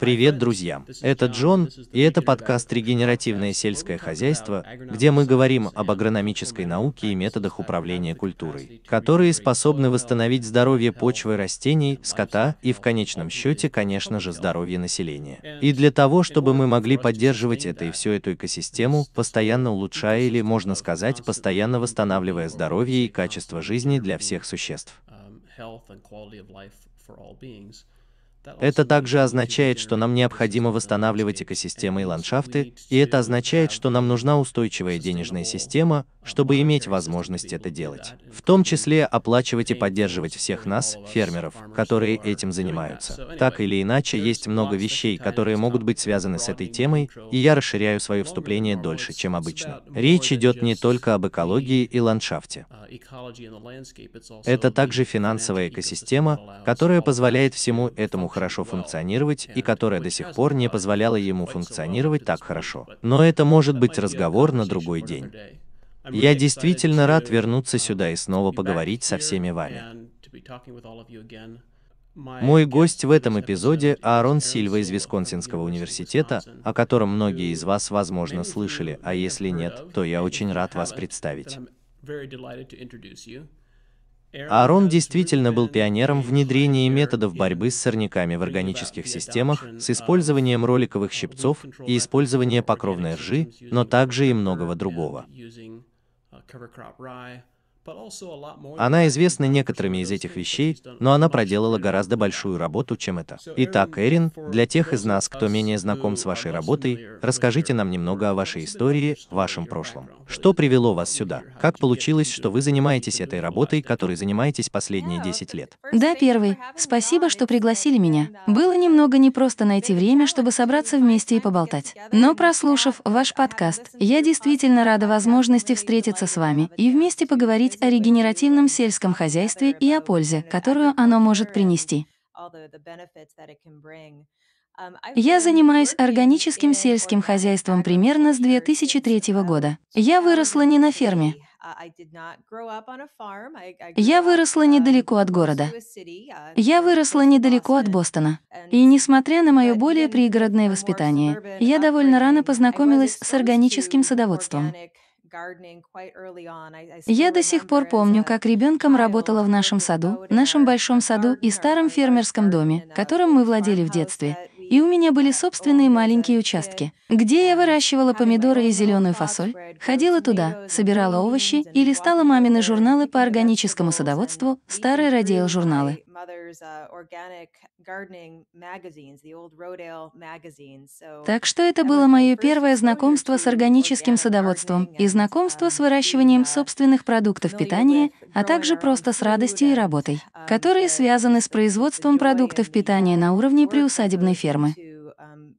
Привет, друзья! Это Джон, и это подкаст «Регенеративное сельское хозяйство», где мы говорим об агрономической науке и методах управления культурой, которые способны восстановить здоровье почвы растений, скота и, в конечном счете, конечно же, здоровье населения. И для того, чтобы мы могли поддерживать это и всю эту экосистему, постоянно улучшая или, можно сказать, постоянно восстанавливая здоровье и качество жизни для всех существ. Um, это также означает, что нам необходимо восстанавливать экосистемы и ландшафты, и это означает, что нам нужна устойчивая денежная система, чтобы иметь возможность это делать. В том числе оплачивать и поддерживать всех нас, фермеров, которые этим занимаются. Так или иначе, есть много вещей, которые могут быть связаны с этой темой, и я расширяю свое вступление дольше, чем обычно. Речь идет не только об экологии и ландшафте. Это также финансовая экосистема, которая позволяет всему этому хорошо функционировать и которая до сих пор не позволяла ему функционировать так хорошо. Но это может быть разговор на другой день. А я действительно рад вернуться сюда и снова поговорить со всеми вами. Мой гость в этом эпизоде Аарон Сильва из Висконсинского университета, о котором многие из вас, возможно, слышали, а если нет, то я очень рад вас представить. Аарон действительно был пионером внедрения методов борьбы с сорняками в органических системах с использованием роликовых щипцов и использования покровной ржи, но также и многого другого. Она известна некоторыми из этих вещей, но она проделала гораздо большую работу, чем это. Итак, Эрин, для тех из нас, кто менее знаком с вашей работой, расскажите нам немного о вашей истории, вашем прошлом. Что привело вас сюда? Как получилось, что вы занимаетесь этой работой, которой занимаетесь последние 10 лет? Да, первый. Спасибо, что пригласили меня. Было немного непросто найти время, чтобы собраться вместе и поболтать. Но прослушав ваш подкаст, я действительно рада возможности встретиться с вами и вместе поговорить говорить о регенеративном сельском хозяйстве и о пользе, которую оно может принести. Я занимаюсь органическим сельским хозяйством примерно с 2003 года. Я выросла не на ферме. Я выросла недалеко от города. Я выросла недалеко от Бостона. И несмотря на мое более пригородное воспитание, я довольно рано познакомилась с органическим садоводством. Я до сих пор помню, как ребенком работала в нашем саду, нашем большом саду и старом фермерском доме, которым мы владели в детстве. И у меня были собственные маленькие участки, где я выращивала помидоры и зеленую фасоль, ходила туда, собирала овощи и листала мамины журналы по органическому садоводству, старые Родейл журналы. Так что это было мое первое знакомство с органическим садоводством и знакомство с выращиванием собственных продуктов питания, а также просто с радостью и работой, которые связаны с производством продуктов питания на уровне приусадебной фермы фермы. Um,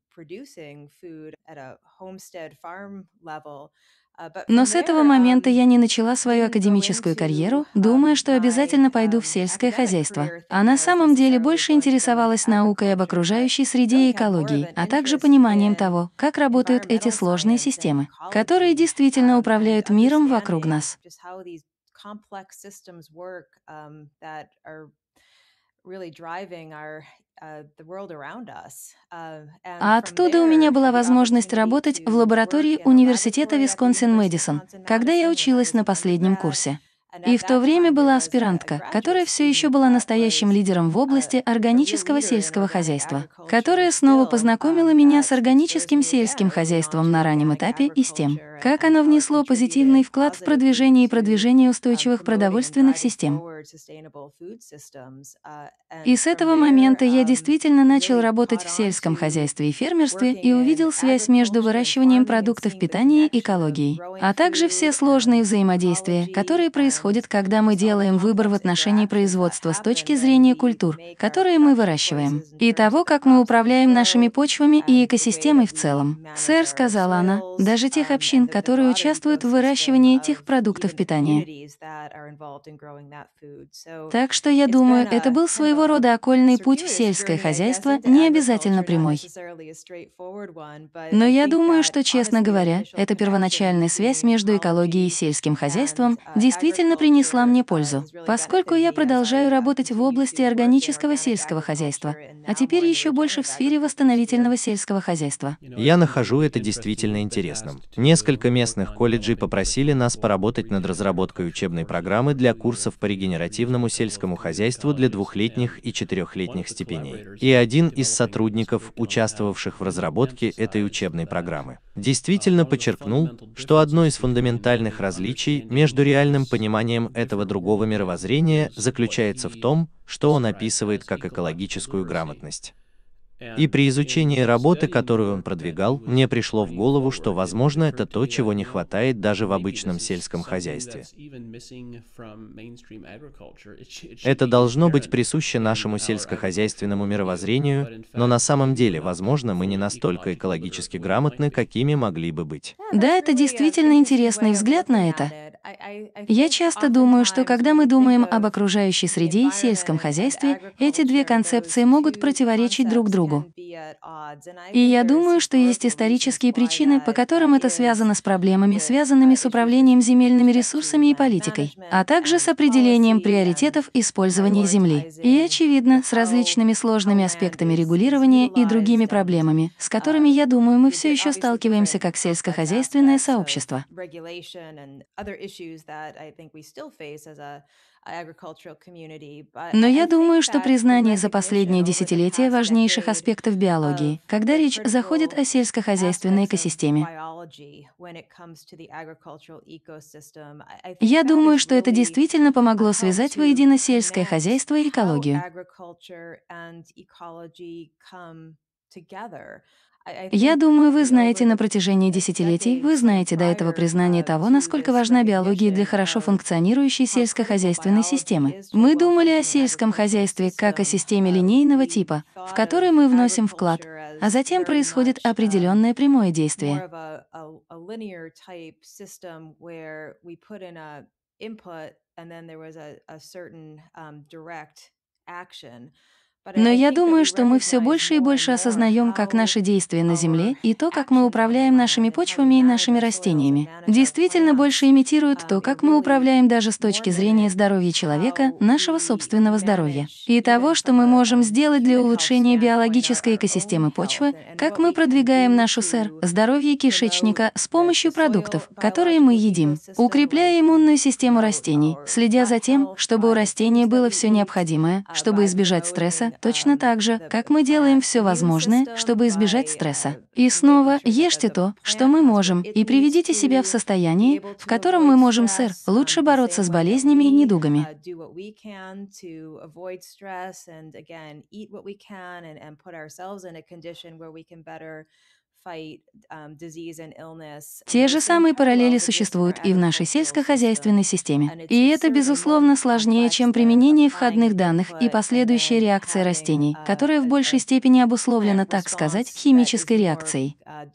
uh, Но с этого момента я не начала свою академическую карьеру, um, думая, что обязательно пойду в um, сельское хозяйство. А на самом деле больше интересовалась наукой об окружающей среде и экологии, а также пониманием того, как работают эти сложные системы, которые действительно управляют миром вокруг нас. really driving our Э, э, а оттуда у меня была возможность работать в лаборатории университета Висконсин-Мэдисон, когда я училась на последнем курсе. И в то время была аспирантка, которая все еще была настоящим лидером в области органического сельского хозяйства, которая снова познакомила um, меня с органическим сельским хозяйством на раннем этапе и с тем, как оно внесло позитивный вклад в продвижение и продвижение устойчивых продовольственных систем. И с этого момента я действительно начал работать в сельском хозяйстве и фермерстве и увидел связь между выращиванием продуктов питания и экологией, а также все сложные взаимодействия, которые происходят, когда мы делаем выбор в отношении производства с точки зрения культур, которые мы выращиваем, и того, как мы управляем нашими почвами и экосистемой в целом. Сэр, сказала она, даже тех общин, которые участвуют в выращивании этих продуктов питания. Так что я думаю, это uh, был своего рода окольный путь в сельское хозяйство, не обязательно прямой. Но я думаю, что, честно говоря, эта первоначальная связь между экологией и сельским хозяйством действительно принесла мне пользу, поскольку я продолжаю работать в области органического сельского хозяйства, а теперь еще больше в сфере восстановительного сельского хозяйства. Я нахожу это действительно интересным. Несколько несколько местных колледжей попросили нас поработать над разработкой учебной программы для курсов по регенеративному сельскому хозяйству для двухлетних и четырехлетних степеней. И один из сотрудников, участвовавших в разработке этой учебной программы, действительно подчеркнул, что одно из фундаментальных различий между реальным пониманием этого другого мировоззрения заключается в том, что он описывает как экологическую грамотность. И при изучении работы, которую он продвигал, мне пришло в голову, что, возможно, это то, чего не хватает даже в обычном сельском хозяйстве. Это должно быть присуще нашему сельскохозяйственному мировоззрению, но на самом деле, uh, возможно, мы не настолько экологически грамотны, какими могли бы быть. Да, это действительно интересный взгляд на это. Я часто думаю, что когда мы думаем об окружающей среде и сельском хозяйстве, эти две концепции могут противоречить друг другу. И я думаю, что есть исторические причины, по которым это связано с проблемами, связанными с управлением земельными ресурсами и политикой, а также с определением приоритетов использования земли. И, очевидно, с различными сложными аспектами регулирования и другими проблемами, с которыми, я думаю, мы все еще сталкиваемся как сельскохозяйственное сообщество. Но я думаю, что признание за последние десятилетия важнейших аспектов биологии, когда речь заходит о сельскохозяйственной экосистеме. Я думаю, что это действительно помогло связать воедино сельское хозяйство и экологию. Я думаю, вы знаете на протяжении десятилетий, вы знаете до этого признания того, насколько важна биология для хорошо функционирующей сельскохозяйственной системы. Мы думали о сельском хозяйстве как о системе линейного типа, в которой мы вносим вклад, а затем происходит определенное прямое действие. and then there was a, a certain um, direct action но я думаю, что мы все больше и больше осознаем, как наши действия на Земле и то, как мы управляем нашими почвами и нашими растениями, действительно больше имитируют то, как мы управляем даже с точки зрения здоровья человека, нашего собственного здоровья, и того, что мы можем сделать для улучшения биологической экосистемы почвы, как мы продвигаем нашу сэр, здоровье кишечника с помощью продуктов, которые мы едим, укрепляя иммунную систему растений, следя за тем, чтобы у растения было все необходимое, чтобы избежать стресса, точно так же, как мы делаем все возможное, чтобы избежать стресса. И снова ешьте то, что мы можем, и приведите себя в состояние, в котором мы можем, сэр, лучше бороться с болезнями и недугами. Um, Те же самые параллели существуют и в нашей сельскохозяйственной системе. И это, безусловно, сложнее, чем применение входных данных и последующая реакция растений, uh, которая в большей степени обусловлена, так сказать, химической реакцией. Uh,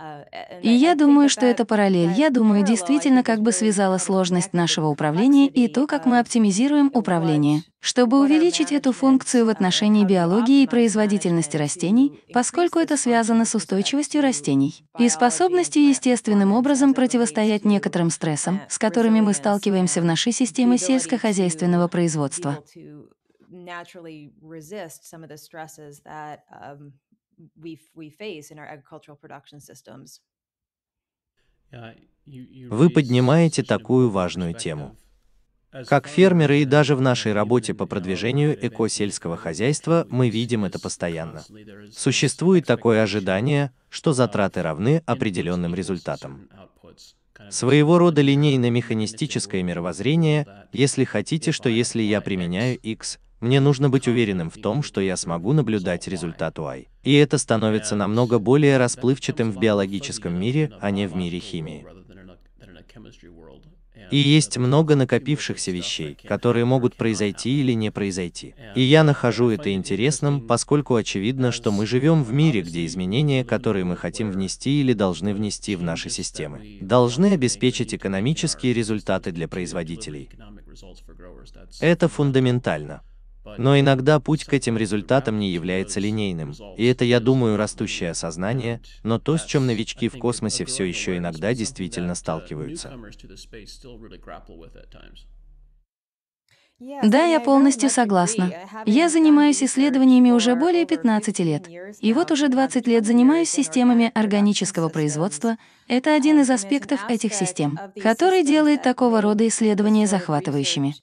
Uh, и я думаю, что это параллель. Я думаю, действительно как бы связала сложность нашего управления и то, как мы оптимизируем управление. Чтобы увеличить эту функцию в uh, отношении биологии и производительности растений, поскольку это связано с устойчивостью растений и способностью естественным образом противостоять некоторым стрессам, с которыми мы сталкиваемся в нашей системе сельскохозяйственного производства we, we face in our agricultural production systems. Вы поднимаете такую важную тему. Как фермеры и даже в нашей работе по продвижению экосельского хозяйства мы видим это постоянно. Существует такое ожидание, что затраты равны определенным результатам. Своего рода линейно-механистическое мировоззрение, если хотите, что если я применяю X, мне нужно быть уверенным в том, что я смогу наблюдать результат УАЙ. И это становится намного более расплывчатым в биологическом мире, а не в мире химии. И есть много накопившихся вещей, которые могут произойти или не произойти. И я нахожу это интересным, поскольку очевидно, что мы живем в мире, где изменения, которые мы хотим внести или должны внести в наши системы, должны обеспечить экономические результаты для производителей. Это фундаментально. Но иногда путь к этим результатам не является линейным. И это, я думаю, растущее осознание, но то, с чем новички в космосе все еще иногда действительно сталкиваются. Да, я полностью согласна. Я занимаюсь исследованиями уже более 15 лет. И вот уже 20 лет занимаюсь системами органического производства. Это один из аспектов этих систем, который делает такого рода исследования захватывающими.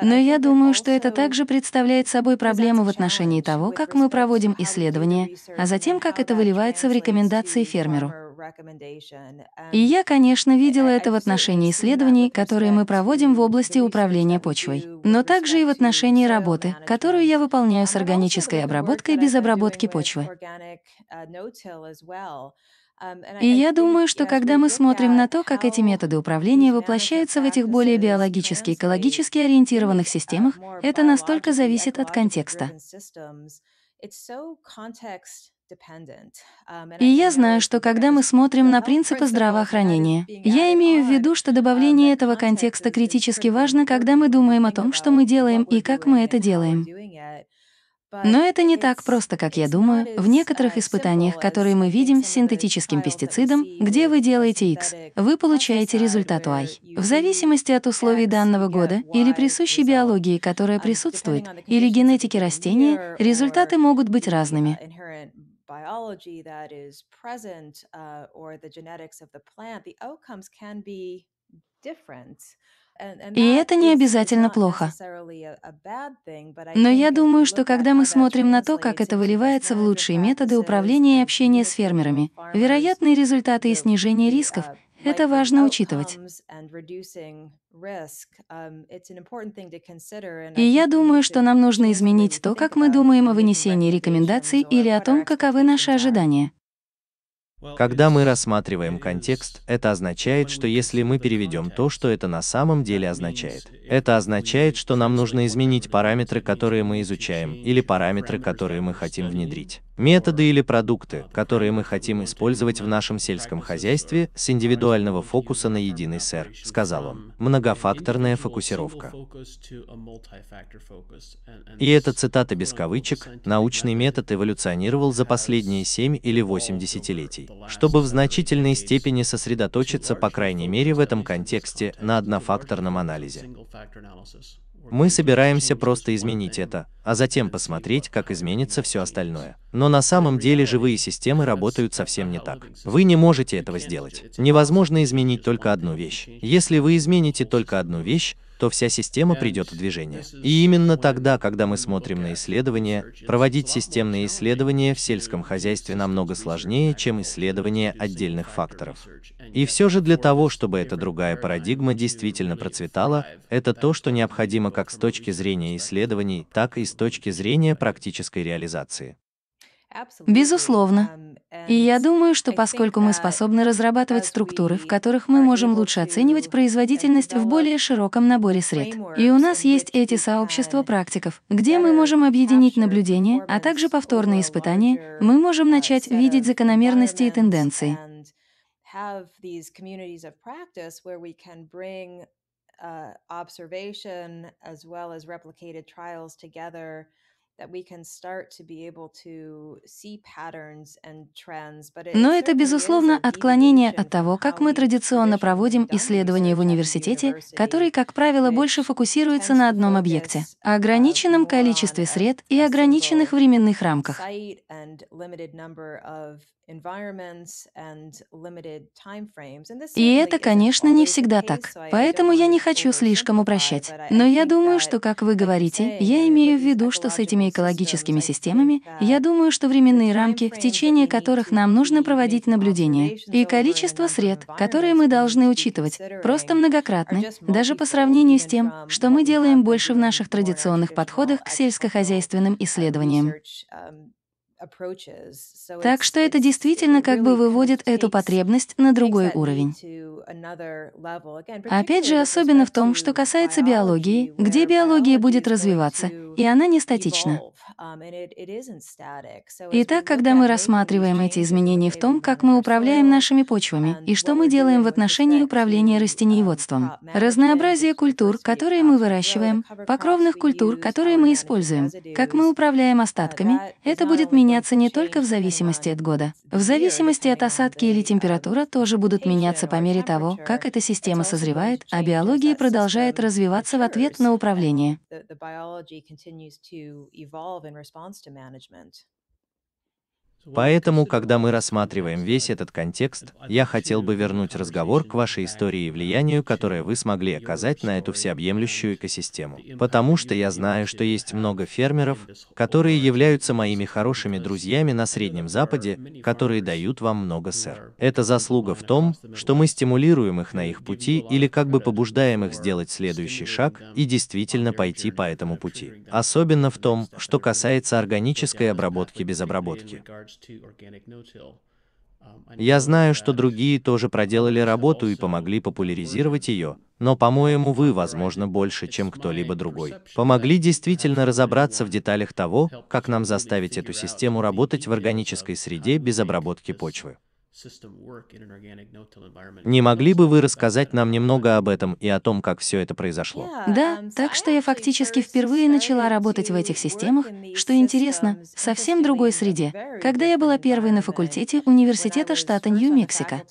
Но я думаю, что это также представляет собой проблему в отношении того, как мы проводим исследования, а затем как это выливается в рекомендации фермеру. И um, я, конечно, видела это в отношении исследований, которые мы проводим в области управления почвой, но также и в отношении работы, которую я выполняю с органической обработкой без обработки почвы. Uh, um, и я думаю, что когда мы смотрим на то, как эти методы управления воплощаются в этих более биологически и экологически ориентированных системах, это настолько зависит от контекста. Um, и я знаю, что когда мы смотрим на принципы здравоохранения, я имею в виду, что добавление этого контекста критически важно, когда мы думаем о том, что мы делаем и как мы это делаем. Но это не так просто, как я думаю, в некоторых испытаниях, которые мы видим с синтетическим пестицидом, где вы делаете X, вы получаете результат Y. В зависимости от условий данного года или присущей биологии, которая um, присутствует, или генетики растения, результаты могут быть разными biology that is present uh, or the genetics of the plant, the outcomes can be И это не обязательно плохо. Но я думаю, что когда мы смотрим на то, как это выливается в лучшие методы управления и общения с фермерами, вероятные результаты и снижение рисков uh, это важно учитывать. Um, И я думаю, что нам нужно изменить то, как мы думаем о вынесении рекомендаций или о том, каковы наши ожидания. Когда мы рассматриваем контекст, это означает, что если мы переведем то, что это на самом деле означает, это означает, что нам нужно изменить параметры, которые мы изучаем, или параметры, которые мы хотим внедрить. Методы или продукты, которые мы хотим использовать в нашем сельском хозяйстве, с индивидуального фокуса на единый сэр, сказал он. Многофакторная фокусировка. И эта цитата без кавычек, научный метод эволюционировал за последние 7 или 8 десятилетий чтобы в значительной степени сосредоточиться, по крайней мере в этом контексте, на однофакторном анализе. Мы собираемся просто изменить это, а затем посмотреть, как изменится все остальное. Но на самом деле живые системы работают совсем не так. Вы не можете этого сделать. Невозможно изменить только одну вещь. Если вы измените только одну вещь, то вся система придет в движение. И именно тогда, когда мы смотрим на исследования, проводить системные исследования в сельском хозяйстве намного сложнее, чем исследования отдельных факторов. И все же для того, чтобы эта другая парадигма действительно процветала, это то, что необходимо как с точки зрения исследований, так и с с точки зрения практической реализации. Безусловно. И я думаю, что поскольку мы способны разрабатывать структуры, в которых мы можем лучше оценивать производительность в более широком наборе сред. И у нас есть эти сообщества практиков, где мы можем объединить наблюдения, а также повторные испытания, мы можем uh, начать видеть закономерности и тенденции uh, observation as well as replicated trials together Но это, безусловно, отклонение от того, как мы традиционно проводим исследования в университете, который, как правило, больше фокусируется на одном объекте, ограниченном количестве сред и ограниченных временных рамках. И это, конечно, не всегда так, поэтому я не хочу слишком упрощать. Но я думаю, что, как вы говорите, я имею в виду, что с этими экологическими системами, я думаю, что временные рамки, в течение которых нам нужно проводить наблюдения, и количество сред, которые мы должны учитывать, просто многократны, даже по сравнению с тем, что мы делаем больше в наших традиционных подходах к сельскохозяйственным uh, исследованиям. Um, так что это действительно как бы выводит эту потребность на другой уровень. А опять же, особенно в том, что касается биологии, где биология будет развиваться, и она не статична. Um, Итак, когда мы рассматриваем эти изменения в том, как мы управляем нашими почвами um, и что мы делаем в отношении управления um, растениеводством, разнообразие культур, которые мы выращиваем, покровных культур, которые мы используем, как мы управляем uh, остатками, это будет менять меняться не только в зависимости от года. В зависимости от осадки или температура тоже будут меняться по мере того, как эта система созревает, а биология продолжает развиваться в ответ на управление. Поэтому, когда мы рассматриваем весь этот контекст, я хотел бы вернуть разговор к вашей истории и влиянию, которое вы смогли оказать на эту всеобъемлющую экосистему. Потому что я знаю, что есть много фермеров, которые являются моими хорошими друзьями на Среднем Западе, которые дают вам много сэр. Это заслуга в том, что мы стимулируем их на их пути или как бы побуждаем их сделать следующий шаг и действительно пойти по этому пути. Особенно в том, что касается органической обработки без обработки. Um, Я знаю, что другие тоже проделали работу и помогли популяризировать ее, но, по-моему, вы, возможно, больше, чем кто-либо другой. Помогли действительно разобраться в деталях того, как нам заставить эту систему работать в органической среде без обработки почвы. Не могли бы вы рассказать нам немного об этом и о том, как все это произошло? Да, um, так что я фактически впервые начала работать в этих системах, что интересно, в совсем другой среде. Когда я была первой на факультете университета штата Нью-Мексико.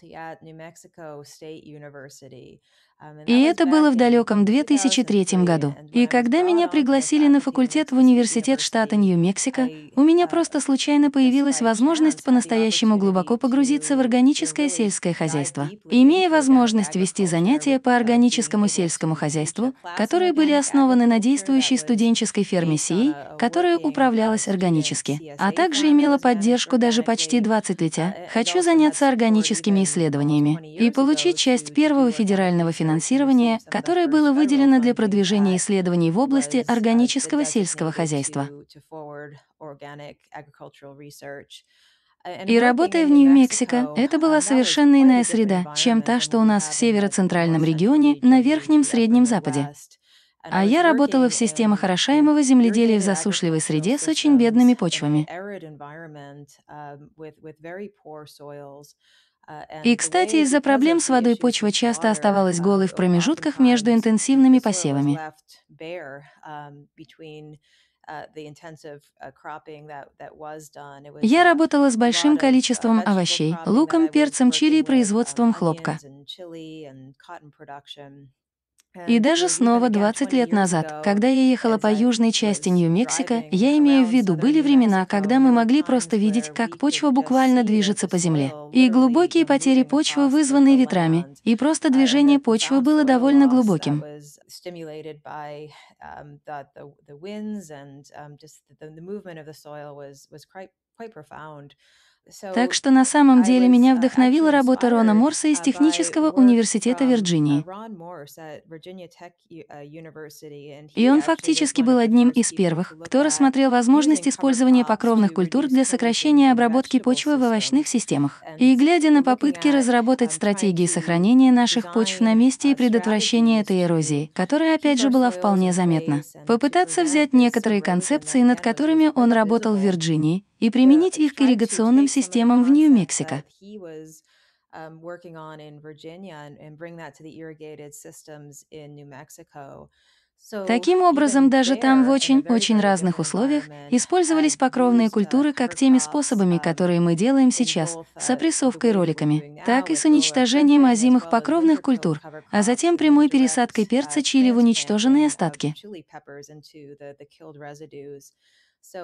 И это было в далеком 2003 году. Э, и когда меня пригласили на факультет в университет штата Нью-Мексико, у меня просто случайно появилась возможность по-настоящему глубоко погрузиться в органическое сельское хозяйство. Имея возможность вести занятия по органическому сельскому хозяйству, которые были основаны на действующей студенческой ферме Сей, а, которая управлялась органически, а также имела поддержку даже почти 20 летя, э, хочу заняться органическими исследованиями и получить часть первого федерального финансирования финансирование, которое было выделено для продвижения исследований в области органического сельского хозяйства. И работая в Нью-Мексико, это была um, совершенно иная среда, чем та, что у нас в северо-центральном регионе, на Верхнем Среднем Западе. А я работала в системах орошаемого земледелия в засушливой среде с очень бедными почвами. Э, и, кстати, из-за проблем с водой почва часто uh, оставалась голой в промежутках между интенсивными посевами. Um, uh, uh, Я работала с большим количеством овощей, луком, перцем, чили и производством хлопка. И даже снова 20 лет назад, когда я ехала по южной части Нью-Мексико, я имею в виду, были времена, когда мы могли просто видеть, как почва буквально движется по земле. И глубокие потери почвы, вызванные ветрами, и просто движение почвы было довольно глубоким. Так что на самом деле меня uh, вдохновила работа Рона Морса из Технического uh, университета um, Вирджинии. Uh, и он фактически был одним из первых, кто рассмотрел возможность использования покровных культур для сокращения обработки почвы в овощных системах. И глядя на попытки разработать um, стратегии сохранения наших почв на месте и предотвращения этой эрозии, которая опять же была вполне заметна, попытаться взять некоторые концепции, над которыми он работал в Вирджинии, и применить их к ирригационным системам в Нью-Мексико. Um, Таким образом, даже там в очень-очень разных условиях использовались um, покровные uh, культуры как теми способами, um, которые мы делаем сейчас, с uh, опрессовкой роликами, так и с уничтожением озимых покровных культур, а затем прямой uh, пересадкой перца чили в уничтоженные остатки.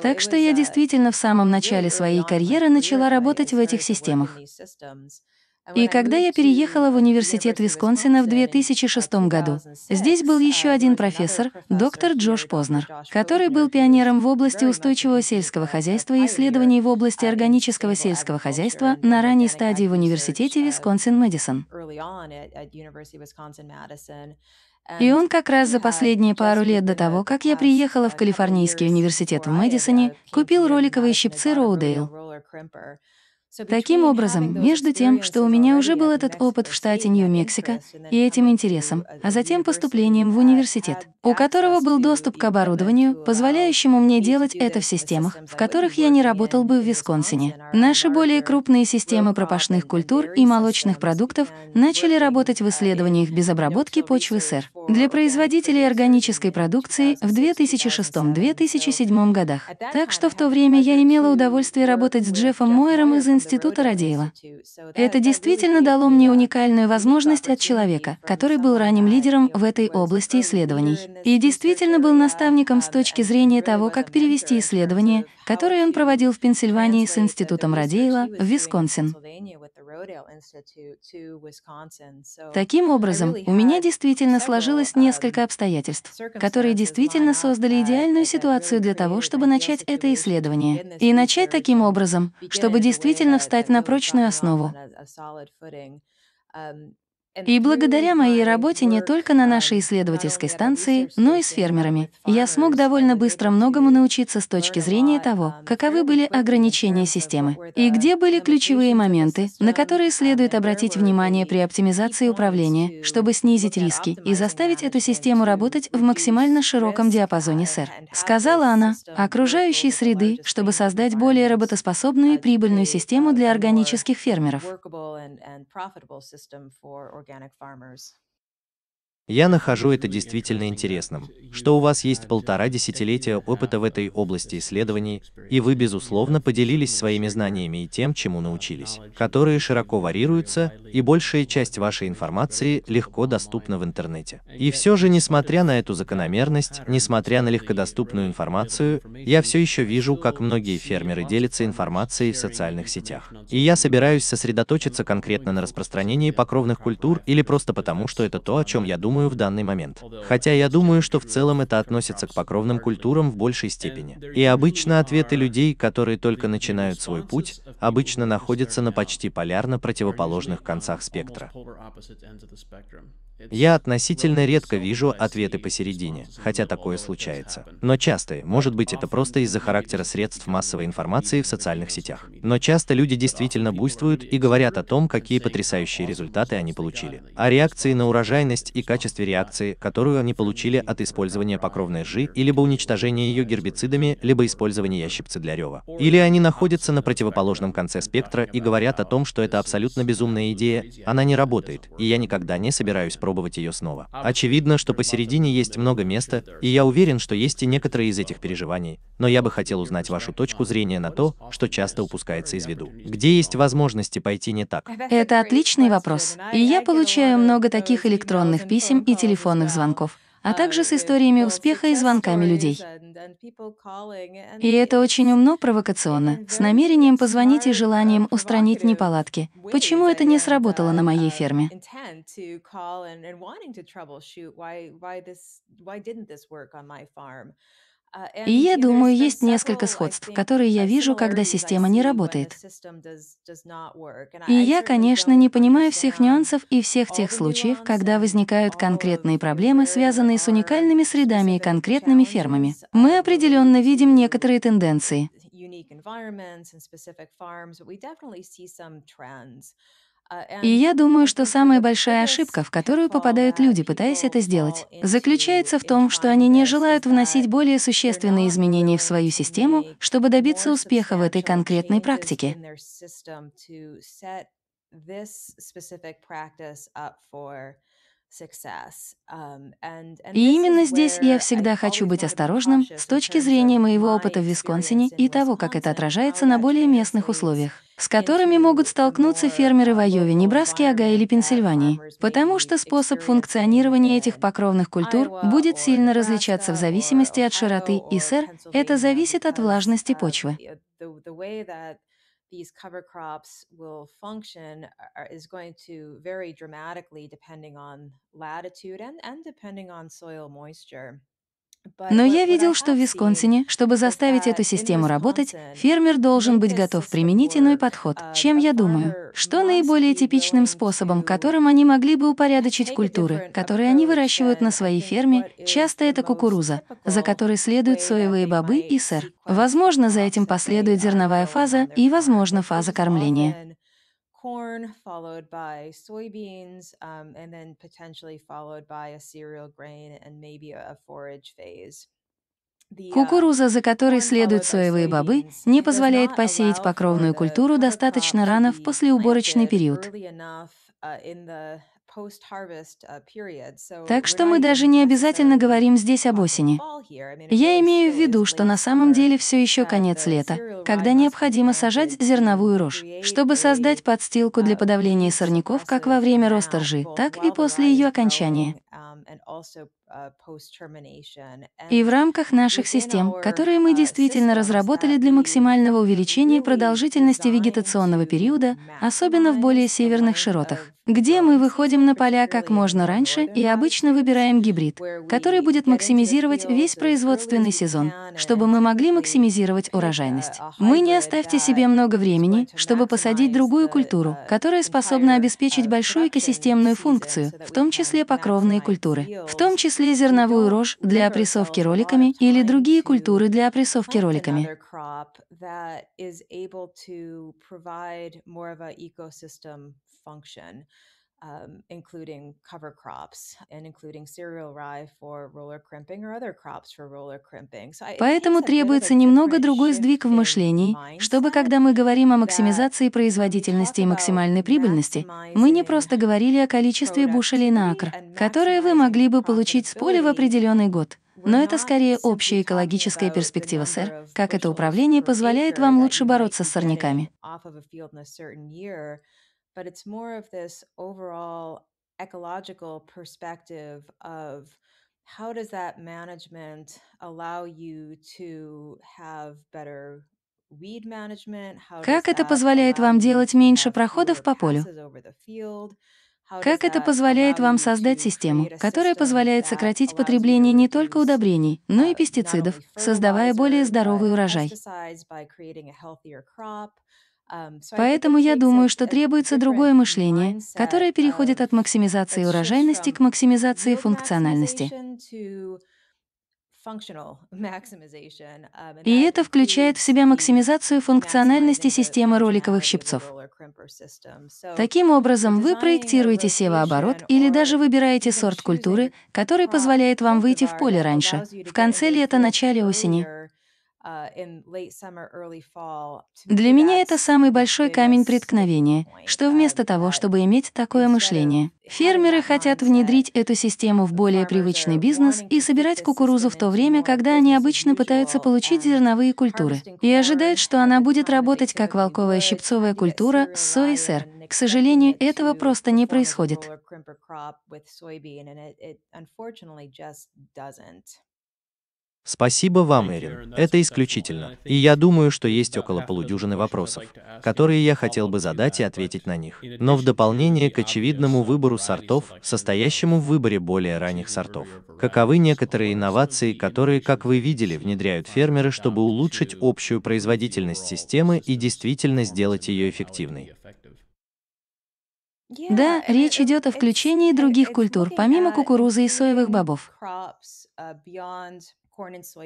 Так что я uh, действительно в самом начале своей карьеры начала работать в этих системах. И когда я переехала в университет Висконсина в 2006 году, здесь был еще один профессор, доктор Джош Познер, который был пионером в области устойчивого сельского хозяйства и исследований в области органического сельского хозяйства на ранней стадии в университете uh, Висконсин-Мэдисон. И он как раз за последние пару лет до того, как я приехала в Калифорнийский университет в Мэдисоне, купил роликовые щипцы Роудейл. Таким образом, между тем, что у меня уже был этот опыт в штате Нью-Мексико и этим интересом, а затем поступлением в университет, у которого был доступ к оборудованию, позволяющему мне делать это в системах, в которых я не работал бы в Висконсине, наши более крупные системы пропашных культур и молочных продуктов начали работать в исследованиях без обработки почвы сыр. для производителей органической продукции в 2006-2007 годах. Так что в то время я имела удовольствие работать с Джеффом Мойером из Института Института Радеева. Это действительно дало мне уникальную возможность от человека, который был ранним лидером в этой области исследований, и действительно был наставником с точки зрения того, как перевести исследования, которые он проводил в Пенсильвании с Институтом Радеева, в Висконсин. Таким образом, у меня действительно сложилось um, несколько обстоятельств, которые действительно создали идеальную ситуацию для того, чтобы начать это исследование. И начать таким образом, чтобы действительно встать на прочную основу. И благодаря моей работе не только на нашей исследовательской станции, но и с фермерами, я смог довольно быстро многому научиться с точки зрения того, каковы были ограничения системы и где были ключевые моменты, на которые следует обратить внимание при оптимизации управления, чтобы снизить риски и заставить эту систему работать в максимально широком диапазоне СЭР. Сказала она, окружающей среды, чтобы создать более работоспособную и прибыльную систему для органических фермеров. organic farmers Я нахожу это действительно интересным, что у вас есть полтора десятилетия опыта в этой области исследований, и вы, безусловно, поделились своими знаниями и тем, чему научились, которые широко варьируются, и большая часть вашей информации легко доступна в интернете. И все же, несмотря на эту закономерность, несмотря на легкодоступную информацию, я все еще вижу, как многие фермеры делятся информацией в социальных сетях. И я собираюсь сосредоточиться конкретно на распространении покровных культур или просто потому, что это то, о чем я думаю, думаю, в данный момент. Хотя я думаю, что в целом это относится к покровным культурам в большей степени. И обычно ответы людей, которые только начинают свой путь, обычно находятся на почти полярно противоположных концах спектра. Я относительно редко вижу ответы посередине, хотя такое случается. Но часто, может быть это просто из-за характера средств массовой информации в социальных сетях. Но часто люди действительно буйствуют и говорят о том, какие потрясающие результаты они получили. А реакции на урожайность и качество количестве реакции, которую они получили от использования покровной жи и либо уничтожения ее гербицидами, либо использования ящипца для рева. Или они находятся на противоположном конце спектра и говорят о том, что это абсолютно безумная идея, она не работает, и я никогда не собираюсь пробовать ее снова. Очевидно, что посередине есть много места, и я уверен, что есть и некоторые из этих переживаний, но я бы хотел узнать вашу точку зрения на то, что часто упускается из виду. Где есть возможности пойти не так? Это отличный вопрос. И я получаю много таких электронных писем, писем и телефонных звонков, а также с историями успеха и звонками людей. И это очень умно провокационно, с намерением позвонить и желанием устранить неполадки. Почему это не сработало на моей ферме? А, и я думаю, есть несколько сходств, которые я вижу, когда система не работает. И я, конечно, не понимаю всех нюансов и всех тех случаев, когда возникают конкретные проблемы, связанные с уникальными средами и конкретными фермами. Uh, Мы определенно видим некоторые тенденции. И я думаю, что самая большая ошибка, в которую попадают люди, пытаясь это сделать, заключается в том, что они не желают вносить более существенные изменения в свою систему, чтобы добиться успеха в этой конкретной практике. И um, именно здесь я всегда хочу быть осторожным с точки зрения моего опыта в Висконсине и того, как это отражается на более местных условиях, с которыми могут столкнуться фермеры в Айове, Небраске, Ага или Пенсильвании, потому что способ функционирования этих покровных культур будет сильно различаться в зависимости от широты и сэр, это зависит от влажности почвы. these cover crops will function uh, are, is going to vary dramatically depending on latitude and, and depending on soil moisture. Но я видел, что в Висконсине, чтобы заставить эту систему работать, фермер должен быть готов применить иной подход, uh, чем я думаю, что наиболее типичным uh, способом, которым они могли бы упорядочить культуры, которые они выращивают на своей ферме, часто это кукуруза, за которой следуют соевые бобы и сыр. Возможно, за этим последует зерновая фаза и, возможно, фаза кормления corn, followed by soybeans, um, and then potentially followed by a cereal grain and maybe a forage phase. Uh, Кукуруза, за которой следуют соевые бобы, не позволяет посеять покровную культуру достаточно рано в послеуборочный период. Uh, так что мы даже не обязательно говорим здесь об осени. Я имею в виду, что на самом деле все еще конец uh, лета, когда необходимо сажать зерновую рожь, чтобы создать подстилку для uh, подавления сорняков как во время роста ржи, так и после ее окончания. Um, Uh, и в рамках наших систем, которые мы uh, действительно разработали для максимального увеличения продолжительности вегетационного периода, особенно в более северных широтах, где мы выходим на поля как можно раньше и обычно выбираем гибрид, который будет максимизировать весь производственный сезон, чтобы мы могли максимизировать урожайность. Мы не оставьте себе много времени, чтобы посадить другую культуру, uh, которая способна обеспечить большую экосистемную функцию, в том числе покровные культуры культуры, в том числе зерновую рожь для опрессовки роликами или другие культуры для опрессовки роликами. function um, including cover crops and including cereal rye for roller crimping or other crops for roller crimping. So Поэтому требуется немного другой сдвиг в мышлении, чтобы когда мы говорим о максимизации производительности и максимальной прибыльности, мы не просто говорили о количестве бушелей на акр, которые вы могли бы получить с поля в определенный год. Но это скорее общая экологическая перспектива, сэр, как это управление позволяет вам лучше бороться с сорняками but it's more of this overall ecological perspective of how does that management allow you to have better Как это позволяет вам делать меньше проходов по полю? Как это позволяет вам создать систему, которая позволяет сократить потребление не только удобрений, но и uh, пестицидов, создавая более здоровый урожай? Эм, Поэтому я думаю, что требуется другое мышление, которое переходит от um, максимизации урожайности к максимизации функциональности. Um, И это включает в себя максимизацию функциональности системы роликовых щипцов. Таким образом, вы проектируете севооборот или даже выбираете сорт культуры, который позволяет вам выйти в поле раньше, в конце лета, начале осени. А, Для меня это самый большой камень преткновения, что вместо того, чтобы иметь такое мышление, фермеры хотят внедрить эту систему в более привычный бизнес и собирать кукурузу в то время, когда они обычно пытаются получить зерновые культуры, и ожидают, что она будет работать как волковая щипцовая культура с сои сэр. К сожалению, этого просто не происходит. Спасибо вам, Эрин. Это исключительно. И я думаю, что есть около полудюжины вопросов, которые я хотел бы задать и ответить на них. Но в дополнение к очевидному выбору сортов, состоящему в выборе более ранних сортов, каковы некоторые инновации, которые, как вы видели, внедряют фермеры, чтобы улучшить общую производительность системы и действительно сделать ее эффективной? Да, речь идет о включении других культур, помимо кукурузы и соевых бобов.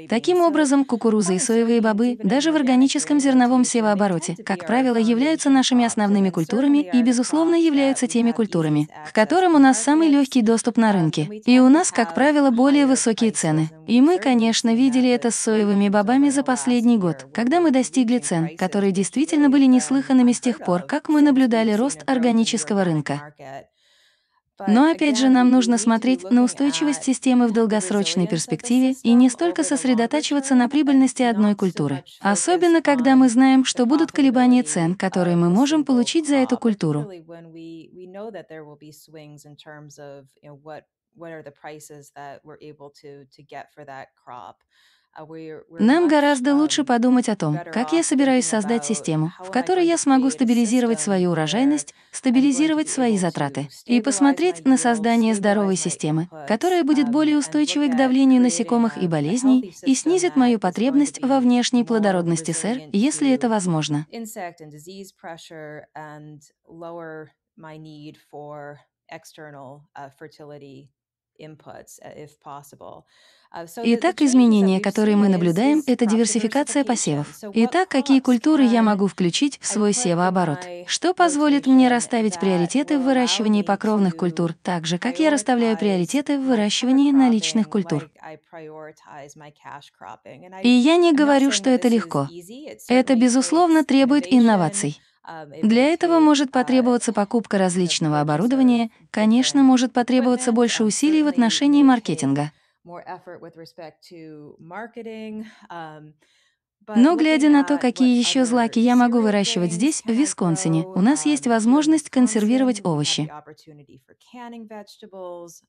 Таким образом, кукуруза и соевые бобы даже в органическом зерновом севообороте, как правило, являются нашими основными культурами и, безусловно, являются теми культурами, к которым у нас самый легкий доступ на рынке. И у нас, как правило, более высокие цены. И мы, конечно, видели это с соевыми бобами за последний год, когда мы достигли цен, которые действительно были неслыханными с тех пор, как мы наблюдали рост органического рынка. Но опять же, нам нужно смотреть на устойчивость а, системы в долгосрочной перспективе и не столько сосредотачиваться на прибыльности одной культуры. Особенно, когда мы знаем, что будут колебания цен, которые мы можем получить за эту культуру. Нам гораздо лучше подумать о том, как я собираюсь создать систему, в которой я смогу стабилизировать свою урожайность, стабилизировать свои затраты и посмотреть на создание здоровой системы, которая будет более устойчивой к давлению насекомых и болезней и снизит мою потребность во внешней плодородности сэр, если это возможно. inputs if possible. Итак, изменения, которые мы наблюдаем, это диверсификация посевов. Итак, какие культуры я могу включить в свой севооборот? Что позволит мне расставить приоритеты в выращивании покровных культур, так же, как я расставляю приоритеты в выращивании наличных культур? И я не говорю, что это легко. Это, безусловно, требует инноваций. Um, Для этого uh, может потребоваться покупка различного оборудования, конечно, может потребоваться больше uh, усилий в отношении маркетинга more effort with respect to marketing. Um, но глядя на то, какие еще злаки я могу выращивать здесь, в Висконсине, у нас есть um, возможность консервировать овощи.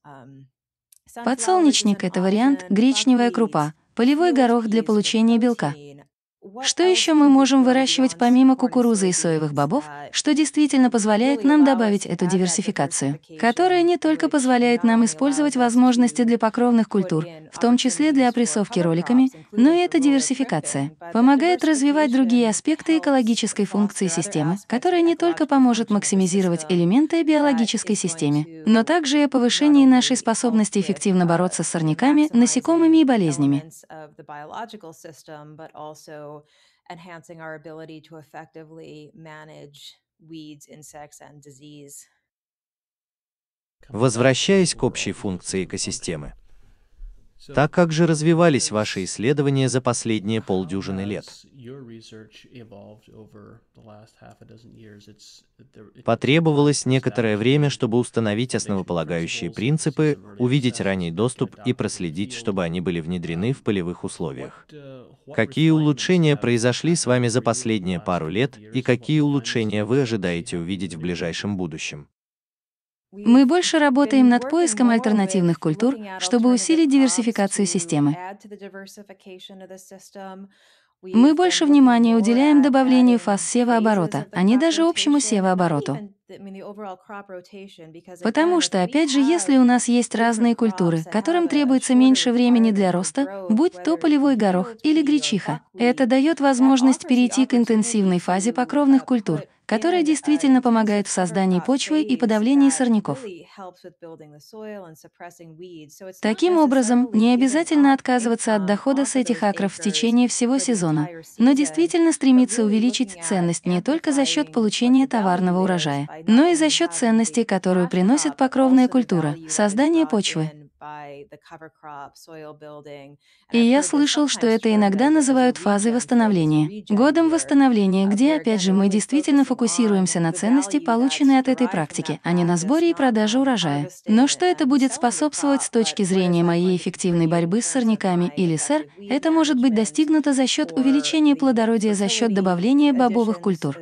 Um, Подсолнечник — это вариант, гречневая крупа, полевой горох для получения белка. Что еще мы можем выращивать помимо кукурузы и соевых бобов, что действительно позволяет нам добавить эту диверсификацию, которая не только позволяет нам использовать возможности для покровных культур, в том числе для опрессовки роликами, но и эта диверсификация помогает развивать другие аспекты экологической функции системы, которая не только поможет максимизировать элементы биологической системе, но также и о повышении нашей способности эффективно бороться с сорняками, насекомыми и болезнями. enhancing our ability to effectively manage weeds, insects, and disease. Возвращаясь к общей функции экосистемы. Так как же развивались ваши исследования за последние полдюжины лет? Потребовалось некоторое время, чтобы установить основополагающие принципы, увидеть ранний доступ и проследить, чтобы они были внедрены в полевых условиях. Uh, какие улучшения произошли с вами за последние пару лет и какие улучшения вы ожидаете увидеть в ближайшем будущем? Мы больше работаем над поиском альтернативных культур, чтобы усилить диверсификацию системы. Мы больше внимания уделяем добавлению фаз севооборота, а не даже общему севообороту. Потому что, опять же, если у нас есть разные культуры, которым требуется меньше времени для роста, будь то полевой горох или гречиха, это дает возможность перейти к интенсивной фазе покровных культур, которая действительно помогает в создании почвы и подавлении сорняков. Таким образом, не обязательно отказываться от дохода с этих акров в течение всего сезона, но действительно стремиться увеличить ценность не только за счет получения товарного урожая, но и за счет ценности, которую приносит покровная культура, создание почвы. И я слышал, что это иногда называют фазой восстановления, годом восстановления, где, опять же, мы действительно фокусируемся на ценности, полученные от этой практики, а не на сборе и продаже урожая. Но что это будет способствовать с точки зрения моей эффективной борьбы с сорняками или сэр, это может быть достигнуто за счет увеличения плодородия за счет добавления бобовых культур.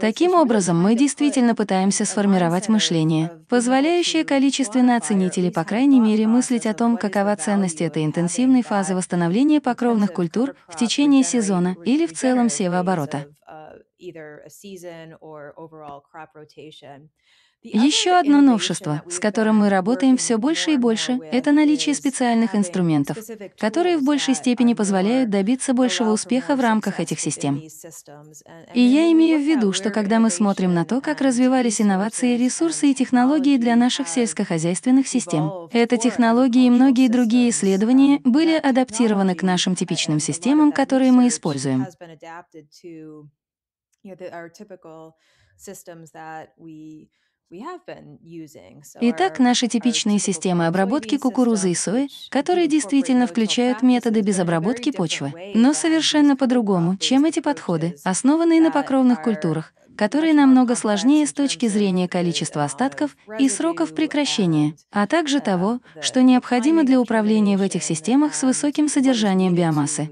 Таким образом, мы действительно пытаемся сформировать мышление, позволяющее количественно оценить или, по крайней мере, мыслить о том, какова ценность этой интенсивной фазы восстановления покровных культур в течение сезона или в целом севооборота. Еще одно новшество, с которым мы работаем все больше и больше, это наличие специальных инструментов, которые в большей степени позволяют добиться большего успеха в рамках этих систем. И я имею в виду, что когда мы смотрим на то, как развивались инновации, ресурсы и технологии для наших сельскохозяйственных систем, это технологии и многие другие исследования были адаптированы к нашим типичным системам, которые мы используем. systems that we Итак, наши uh, типичные системы обработки кукурузы и сои, которые действительно включают методы безобработки почвы, но совершенно по-другому, чем эти подходы, основанные на покровных культурах, которые намного сложнее с точки зрения количества остатков и сроков прекращения, а также того, что необходимо для управления в этих системах с высоким содержанием биомассы.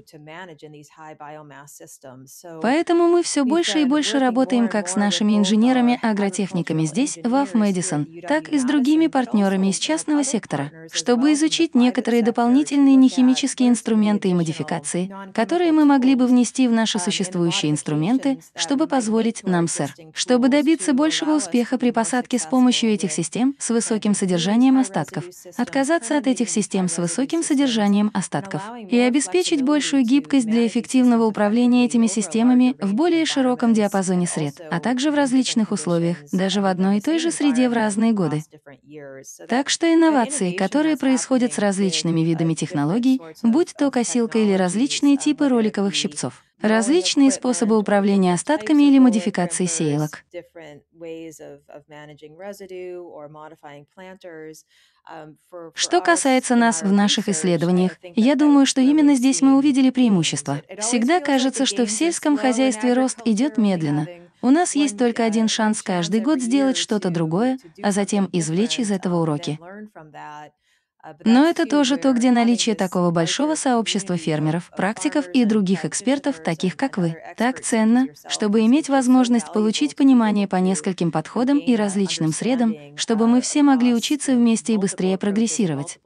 Поэтому мы все больше и больше работаем как с нашими инженерами-агротехниками здесь, в Аф Мэдисон, так и с другими партнерами из частного сектора, чтобы изучить некоторые дополнительные нехимические инструменты и модификации, которые мы могли бы внести в наши существующие инструменты, чтобы позволить нам сэр. Чтобы добиться большего успеха при посадке с помощью этих систем с высоким содержанием остатков, отказаться от этих систем с высоким содержанием остатков и обеспечить большую гибкость для эффективного управления этими системами в более широком диапазоне сред, а также в различных условиях, даже в одной и той же среде в разные годы. Так что инновации, которые происходят с различными видами технологий, будь то косилка или различные типы роликовых щипцов, Различные способы управления остатками или модификации сеялок. Что касается нас в наших исследованиях, я думаю, что именно здесь мы увидели преимущество. Всегда кажется, что в сельском хозяйстве рост идет медленно. У нас есть только один шанс каждый год сделать что-то другое, а затем извлечь из этого уроки. Но это тоже то, где наличие такого большого сообщества фермеров, практиков и других экспертов, таких как вы, так ценно, чтобы иметь возможность получить понимание по нескольким подходам и различным средам, чтобы мы все могли учиться вместе и быстрее прогрессировать.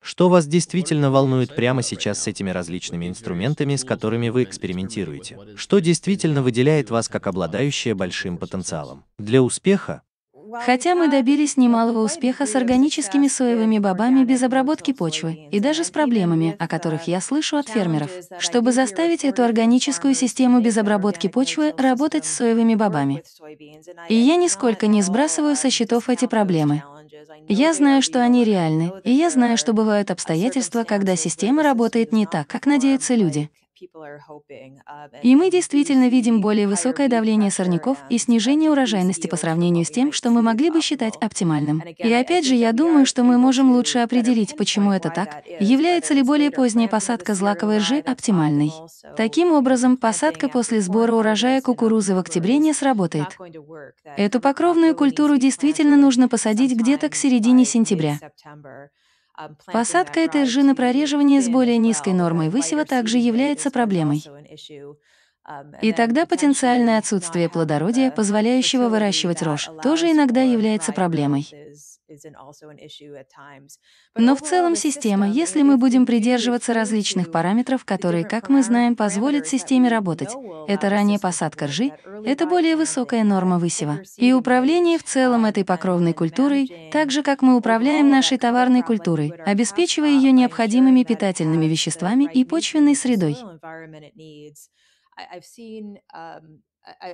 Что вас действительно волнует прямо сейчас с этими различными инструментами, с которыми вы экспериментируете? Что действительно выделяет вас как обладающее большим потенциалом? Для успеха? Хотя мы добились немалого успеха с органическими соевыми бобами без обработки почвы и даже с проблемами, о которых я слышу от фермеров. Чтобы заставить эту органическую систему без обработки почвы работать с соевыми бобами. И я нисколько не сбрасываю со счетов эти проблемы. Я знаю, что они реальны, и я знаю, что бывают обстоятельства, когда система работает не так, как надеются люди. И мы действительно видим более высокое давление сорняков и um, снижение урожайности по сравнению с тем, что мы могли бы um, считать оптимальным. И опять же, я думаю, что мы можем лучше определить, почему это так, является ли более поздняя посадка злаковой ржи оптимальной. Таким образом, посадка после сбора урожая кукурузы в октябре не сработает. Эту покровную культуру действительно нужно посадить где-то к середине сентября. Посадка этой жи прореживания с более низкой нормой высева также является проблемой. Um, И тогда потенциальное отсутствие плодородия, позволяющего выращивать рожь, тоже иногда является проблемой. Но в целом система, если мы будем придерживаться различных параметров, которые, как мы знаем, позволят системе работать, это ранняя посадка ржи, это более высокая норма высева. И управление в целом этой покровной культурой, так же, как мы управляем нашей товарной культурой, обеспечивая ее необходимыми питательными веществами и почвенной средой.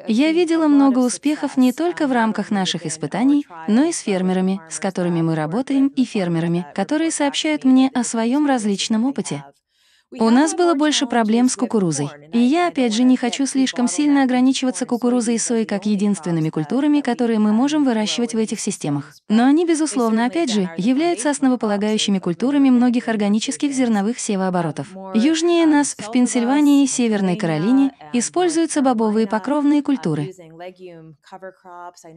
Я видела много успехов не только в рамках а, наших испытаний, но и с фермерами, с которыми мы работаем, и фермерами, которые сообщают мне о своем различном опыте. У нас было больше проблем с кукурузой. И я, опять же, не хочу слишком сильно ограничиваться кукурузой и соей как единственными культурами, которые мы можем выращивать в этих системах. Но они, безусловно, опять же, являются основополагающими культурами многих органических зерновых севооборотов. Южнее нас, в Пенсильвании и Северной Каролине, используются бобовые покровные культуры.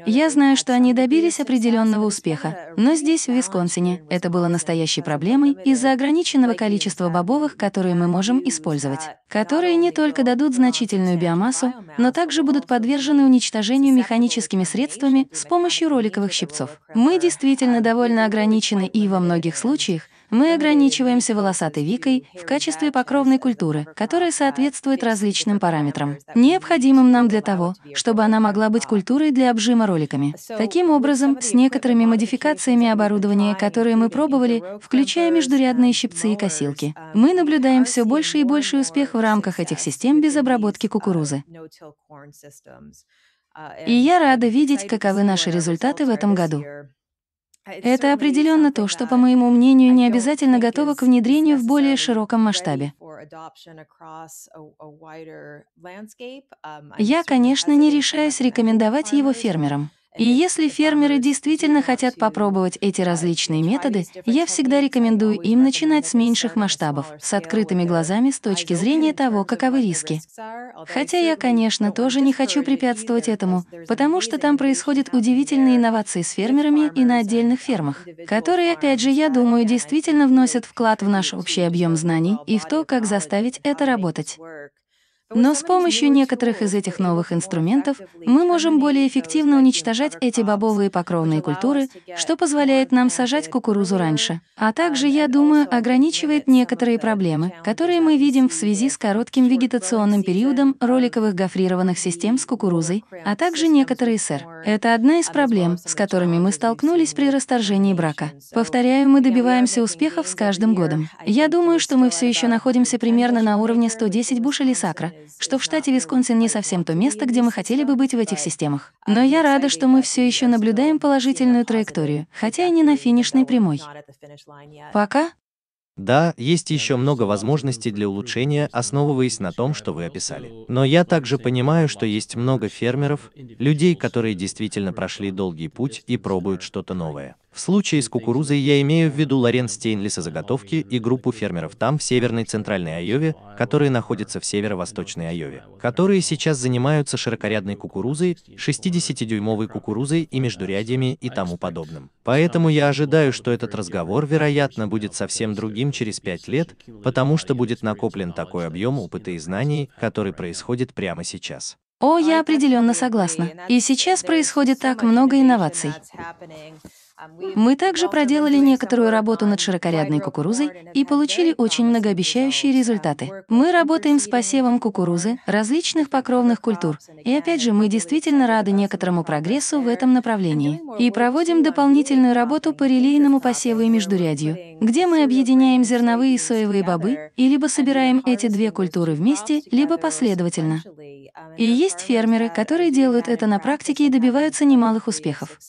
Я знаю, что они добились определенного успеха, но здесь, в Висконсине, это было настоящей проблемой из-за ограниченного количества бобовых, которые которые мы можем использовать, которые не только дадут значительную биомассу, но также будут подвержены уничтожению механическими средствами с помощью роликовых щипцов. Мы действительно довольно ограничены и во многих случаях мы ограничиваемся волосатой викой в качестве покровной культуры, которая соответствует различным параметрам, необходимым нам для того, чтобы она могла быть культурой для обжима роликами. Таким образом, с некоторыми модификациями оборудования, которые мы пробовали, включая междурядные щипцы и косилки, мы наблюдаем все больше и больше успех в рамках этих систем без обработки кукурузы. Э, и я рада видеть, каковы наши результаты в этом году. Это определенно то, что, по моему мнению, не обязательно готово к внедрению в более широком масштабе. Я, конечно, не решаюсь рекомендовать его фермерам. И если фермеры действительно хотят попробовать эти различные методы, я всегда рекомендую им начинать с меньших масштабов, с открытыми глазами с точки зрения того, каковы риски. Хотя я, конечно, тоже не хочу препятствовать этому, потому что там происходят удивительные инновации с фермерами и на отдельных фермах, которые, опять же, я думаю, действительно вносят вклад в наш общий объем знаний и в то, как заставить это работать. Но с помощью некоторых из этих новых инструментов мы можем более эффективно уничтожать эти бобовые покровные культуры, что позволяет нам сажать кукурузу раньше. А также, я думаю, ограничивает некоторые проблемы, которые мы видим в связи с коротким вегетационным периодом роликовых гофрированных систем с кукурузой, а также некоторые сэр. Это одна из проблем, с которыми мы столкнулись при расторжении брака. Повторяю, мы добиваемся успехов с каждым годом. Я думаю, что мы все еще находимся примерно на уровне 110 бушелей сакра, что в штате Висконсин не совсем то место, где мы хотели бы быть в этих системах. Но я рада, что мы все еще наблюдаем положительную траекторию, хотя и не на финишной прямой. Пока. Да, есть еще много возможностей для улучшения, основываясь на том, что вы описали. Но я также понимаю, что есть много фермеров, людей, которые действительно прошли долгий путь и пробуют что-то новое. В случае с кукурузой я имею в виду Лорен Стейнлиса заготовки и группу фермеров там в северной центральной Айове, которые находятся в северо-восточной Айове, которые сейчас занимаются широкорядной кукурузой, 60-дюймовой кукурузой и междурядьями и тому подобным. Поэтому я ожидаю, что этот разговор, вероятно, будет совсем другим через 5 лет, потому что будет накоплен такой объем опыта и знаний, который происходит прямо сейчас. О, я определенно согласна. И сейчас происходит так много инноваций. Мы также проделали некоторую работу над широкорядной кукурузой и получили очень многообещающие результаты. Мы работаем с посевом кукурузы, различных покровных культур, и опять же, мы действительно рады некоторому прогрессу в этом направлении. И проводим дополнительную работу по релейному посеву и междурядью, где мы объединяем зерновые и соевые бобы, и либо собираем эти две культуры вместе, либо последовательно. И есть фермеры, которые делают это на практике и добиваются немалых успехов.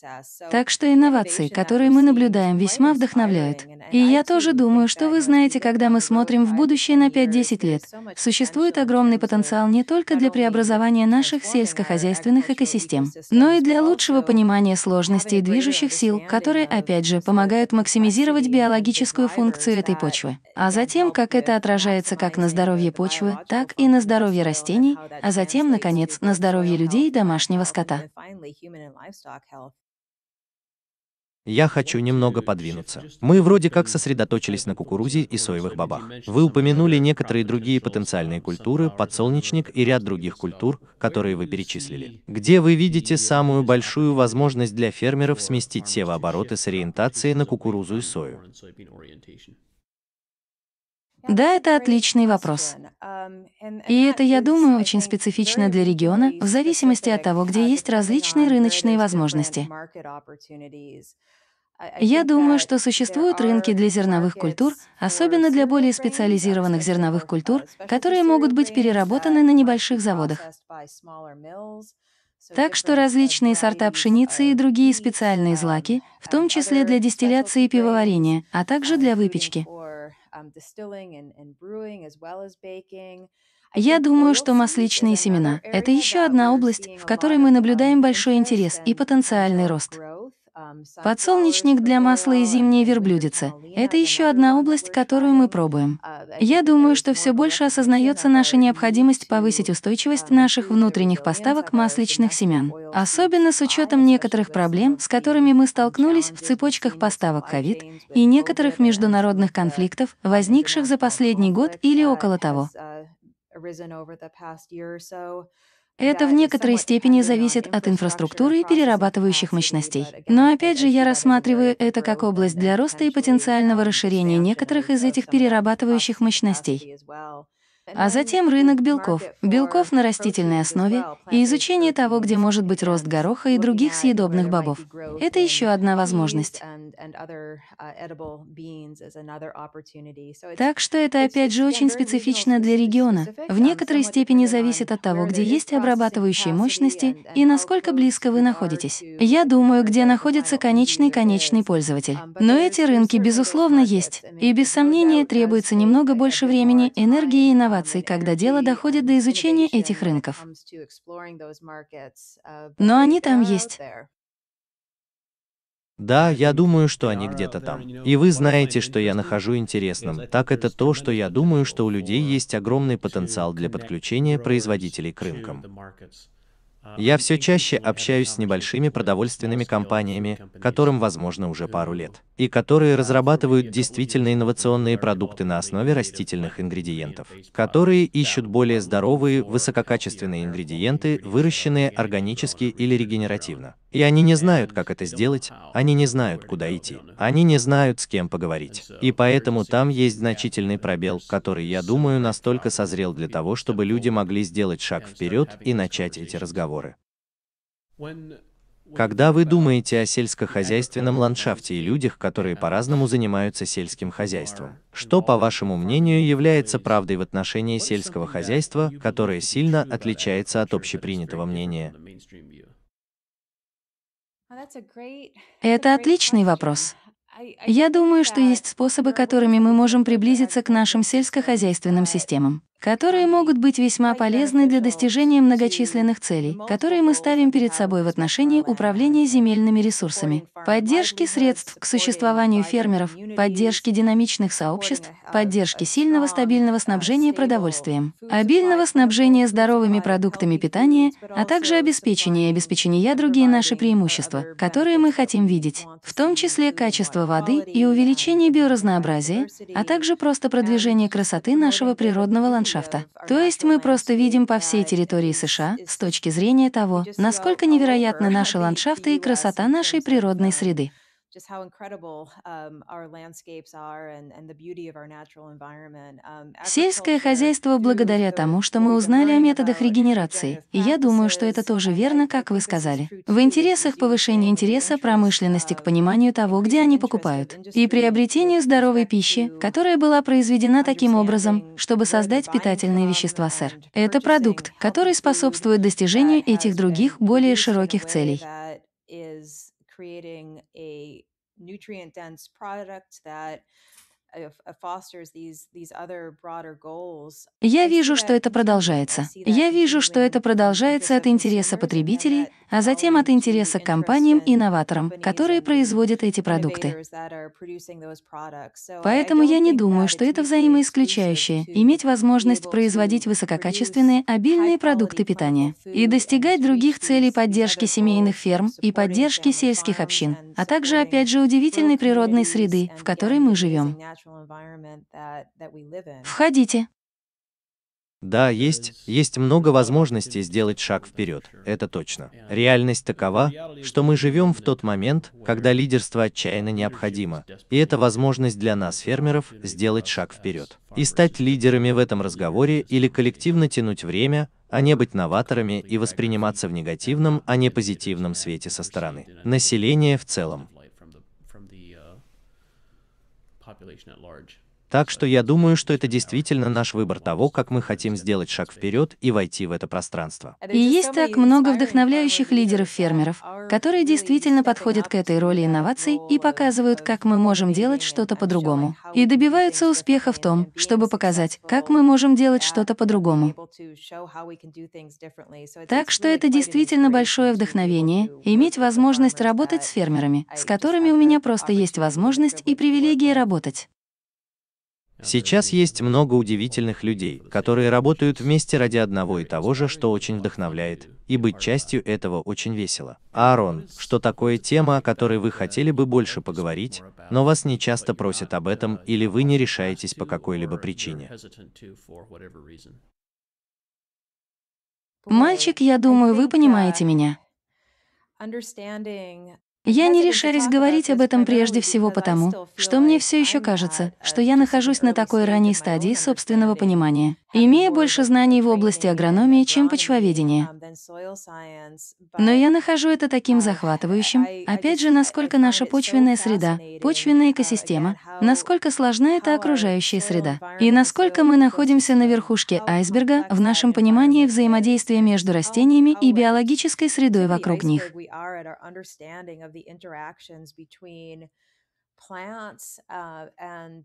Так что инновации тенденции, которые мы наблюдаем, весьма вдохновляют. И я тоже думаю, что вы знаете, когда мы смотрим в будущее на 5-10 лет, существует огромный потенциал не только для преобразования наших сельскохозяйственных экосистем, но и для лучшего понимания сложностей движущих сил, которые, опять же, помогают максимизировать биологическую функцию этой почвы. А затем, как это отражается как на здоровье почвы, так и на здоровье растений, а затем, наконец, на здоровье людей и домашнего скота. Я хочу немного подвинуться. Мы вроде как сосредоточились на кукурузе и соевых бобах. Вы упомянули некоторые другие потенциальные культуры, подсолнечник и ряд других культур, которые вы перечислили. Где вы видите самую большую возможность для фермеров сместить севообороты с ориентацией на кукурузу и сою? Да, это отличный вопрос. И это, я думаю, очень специфично для региона, в зависимости от того, где есть различные рыночные возможности. Я думаю, что существуют рынки для зерновых культур, особенно для более специализированных зерновых культур, которые могут быть переработаны на небольших заводах. Так что различные сорта пшеницы и другие специальные злаки, в том числе для дистилляции и пивоварения, а также для выпечки. Я думаю, что масличные семена — это еще одна область, в которой мы наблюдаем большой интерес и потенциальный рост. Подсолнечник для масла и зимняя верблюдица — это еще одна область, которую мы пробуем. А, Я думаю, что все больше осознается наша необходимость повысить устойчивость наших внутренних поставок масличных семян, особенно с учетом некоторых проблем, с которыми мы столкнулись в цепочках поставок COVID и некоторых международных конфликтов, возникших за последний год или около того. А, это в некоторой степени зависит от инфраструктуры и перерабатывающих мощностей. Но опять же, я рассматриваю это как область для роста и потенциального расширения некоторых из этих перерабатывающих мощностей. А затем рынок белков, белков на растительной основе и изучение того, где может быть рост гороха и других съедобных бобов. Это еще одна возможность. Так что это опять же очень специфично для региона. В некоторой степени зависит от того, где есть обрабатывающие мощности и насколько близко вы находитесь. Я думаю, где находится конечный-конечный пользователь. Но эти рынки, безусловно, есть. И без сомнения требуется немного больше времени, энергии и инноваций ситуаций, когда дело доходит до изучения этих рынков. Но они там есть. Да, я думаю, что они где-то там. И вы знаете, что я нахожу интересным, так это то, что я думаю, что у людей есть огромный потенциал для подключения производителей к рынкам. Я все чаще общаюсь с небольшими продовольственными компаниями, которым, возможно, уже пару лет, и которые разрабатывают действительно инновационные продукты на основе растительных ингредиентов, которые ищут более здоровые, высококачественные ингредиенты, выращенные органически или регенеративно. И они не знают, как это сделать, они не знают, куда идти, они не знают, с кем поговорить. И поэтому там есть значительный пробел, который, я думаю, настолько созрел для того, чтобы люди могли сделать шаг вперед и начать эти разговоры. Когда вы думаете о сельскохозяйственном ландшафте и людях, которые по-разному занимаются сельским хозяйством, что, по вашему мнению, является правдой в отношении сельского хозяйства, которое сильно отличается от общепринятого мнения? Это отличный вопрос. Я думаю, что есть способы, которыми мы можем приблизиться к нашим сельскохозяйственным системам которые могут быть весьма полезны для достижения многочисленных целей, которые мы ставим перед собой в отношении управления земельными ресурсами, поддержки средств к существованию фермеров, поддержки динамичных сообществ, поддержки сильного стабильного снабжения продовольствием, обильного снабжения здоровыми продуктами питания, а также обеспечения и обеспечения другие наши преимущества, которые мы хотим видеть, в том числе качество воды и увеличение биоразнообразия, а также просто продвижение красоты нашего природного ландшафта ландшафта. То есть мы просто видим по всей территории США с точки зрения того, насколько невероятны наши ландшафты и красота нашей природной среды just how incredible um, our landscapes are and, and the beauty of our natural environment. Um, Сельское хозяйство благодаря тому, что мы узнали о методах регенерации, и я думаю, что это тоже um, верно, как вы сказали. В интересах повышения интереса промышленности к um, пониманию того, где они покупают, и приобретению здоровой пищи, которая была произведена таким образом, чтобы создать питательные вещества, сэр. Это продукт, который способствует достижению этих других, более широких целей. creating a nutrient dense product that Э, э, я вижу, что это продолжается. Я вижу, что это продолжается от интереса потребителей, а затем от интереса к компаниям и инноваторам, которые производят эти продукты. Поэтому я не думаю, что это взаимоисключающее — иметь возможность производить высококачественные, обильные продукты питания и достигать других целей поддержки семейных ферм и поддержки сельских общин, а также, опять же, удивительной природной среды, в которой мы живем. Входите. Да, есть, есть много возможностей сделать шаг вперед, это точно. Реальность такова, что мы живем в тот момент, когда лидерство отчаянно необходимо, и это возможность для нас, фермеров, сделать шаг вперед. И стать лидерами в этом разговоре или коллективно тянуть время, а не быть новаторами и восприниматься в негативном, а не позитивном свете со стороны населения в целом. population at large. Так что я думаю, что это действительно наш выбор того, как мы хотим сделать шаг вперед и войти в это пространство. И есть так много вдохновляющих лидеров-фермеров, которые действительно подходят к этой роли инноваций и показывают, как мы можем делать что-то по-другому. И добиваются успеха в том, чтобы показать, как мы можем делать что-то по-другому. Так что это действительно большое вдохновение — иметь возможность работать с фермерами, с которыми у меня просто есть возможность и привилегия работать. Сейчас есть много удивительных людей, которые работают вместе ради одного и того же, что очень вдохновляет, и быть частью этого очень весело. Аарон, что такое тема, о которой вы хотели бы больше поговорить, но вас не часто просят об этом или вы не решаетесь по какой-либо причине? Мальчик, я думаю, вы понимаете меня. Я не решаюсь говорить об этом прежде всего потому, что мне все еще кажется, а что я нахожусь на такой ранней стадии собственного понимания имея больше знаний в области агрономии, чем почвоведения. Но я нахожу это таким захватывающим, опять же, насколько наша почвенная среда, почвенная экосистема, насколько сложна эта окружающая среда, и насколько мы находимся на верхушке айсберга в нашем понимании взаимодействия между растениями и биологической средой вокруг них. Uh, um,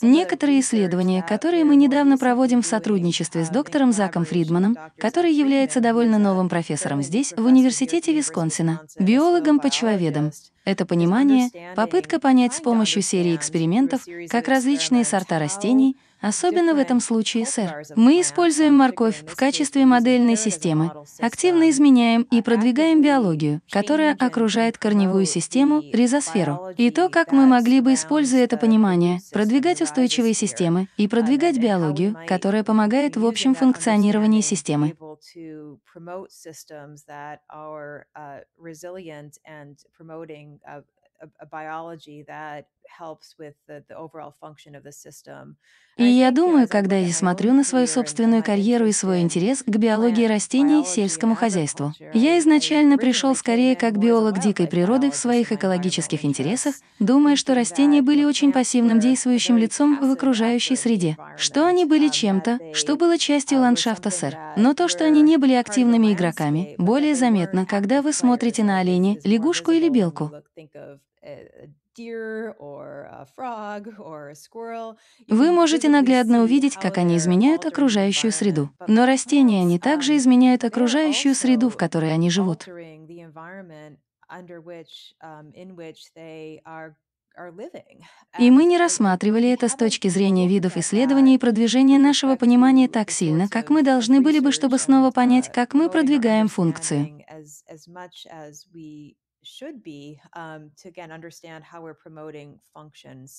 Некоторые исследования, которые мы недавно проводим в сотрудничестве с uh, доктором Заком Фридманом, который является довольно новым профессором здесь, в Университете Висконсина, uh, биологом-почвоведом. Это понимание, попытка понять с помощью серии экспериментов, как различные сорта растений — Особенно в этом случае, сэр. Мы используем морковь в качестве модельной системы, активно изменяем и продвигаем биологию, которая окружает корневую систему, ризосферу. И то, как мы могли бы, используя это понимание, продвигать устойчивые системы и продвигать биологию, которая помогает в общем функционировании системы. И я думаю, когда я смотрю на свою собственную карьеру и свой интерес к биологии растений и сельскому хозяйству, я изначально пришел скорее как биолог дикой природы в своих экологических интересах, думая, что растения были очень пассивным действующим лицом в окружающей среде, что они были чем-то, что было частью uh, ландшафта сэр. Но то, что они не были активными игроками, более заметно, когда вы смотрите на оленя, лягушку или белку. Вы можете наглядно увидеть, как они изменяют окружающую среду. Но растения, они также изменяют окружающую среду, в которой они живут. Um, и мы не рассматривали это с точки зрения видов исследований и продвижения нашего понимания так сильно, как мы должны были бы, чтобы снова uh, понять, как мы продвигаем функцию. Um,